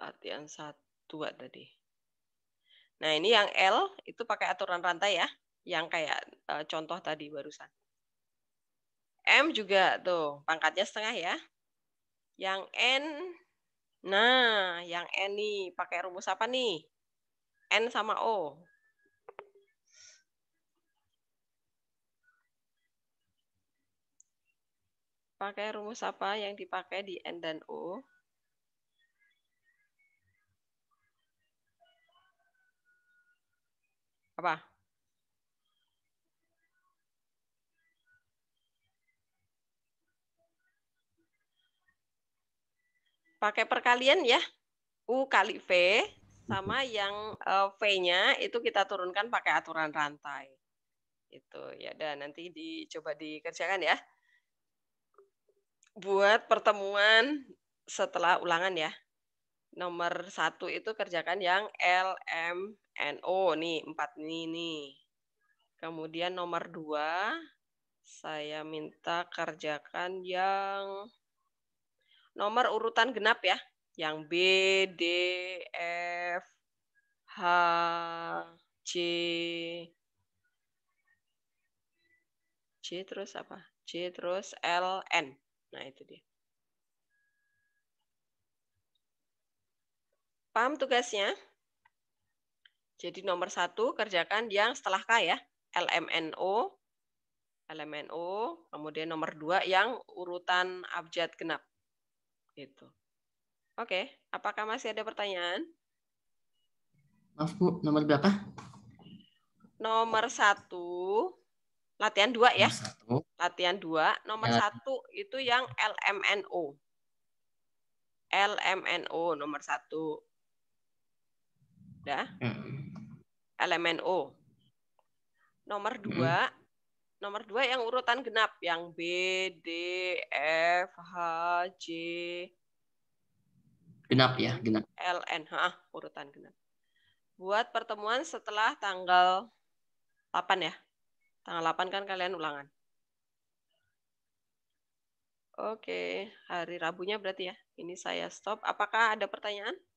Latihan satu tadi. Nah, ini yang L itu pakai aturan rantai ya, yang kayak e, contoh tadi barusan. M juga tuh, pangkatnya setengah ya. Yang N Nah, yang N nih, pakai rumus apa nih? N sama O. Pakai rumus apa yang dipakai di N dan O? Apa? pakai perkalian ya. U kali V sama yang uh, V-nya itu kita turunkan pakai aturan rantai. Itu ya dan nanti dicoba dikerjakan ya. Buat pertemuan setelah ulangan ya. Nomor satu itu kerjakan yang L, M, N, O. Nih, empat ini nih. Kemudian nomor dua, saya minta kerjakan yang nomor urutan genap ya, yang B, D, F, H, C, C terus apa? C terus L, N. Nah itu dia. Paham tugasnya? Jadi nomor satu kerjakan yang setelah K ya. LMNO, O. kemudian nomor dua yang urutan abjad genap. Gitu. Oke, apakah masih ada pertanyaan? Maaf Bu, nomor berapa? Nomor satu, latihan dua ya. satu. Latihan dua, nomor ya. satu itu yang LMNO. LMNO nomor satu. Dah? Ya. Hmm. LMNO. Nomor dua, hmm nomor dua yang urutan genap yang B D F H J genap ya genap L N ha urutan genap buat pertemuan setelah tanggal 8 ya tanggal 8 kan kalian ulangan Oke, hari Rabunya berarti ya. Ini saya stop. Apakah ada pertanyaan?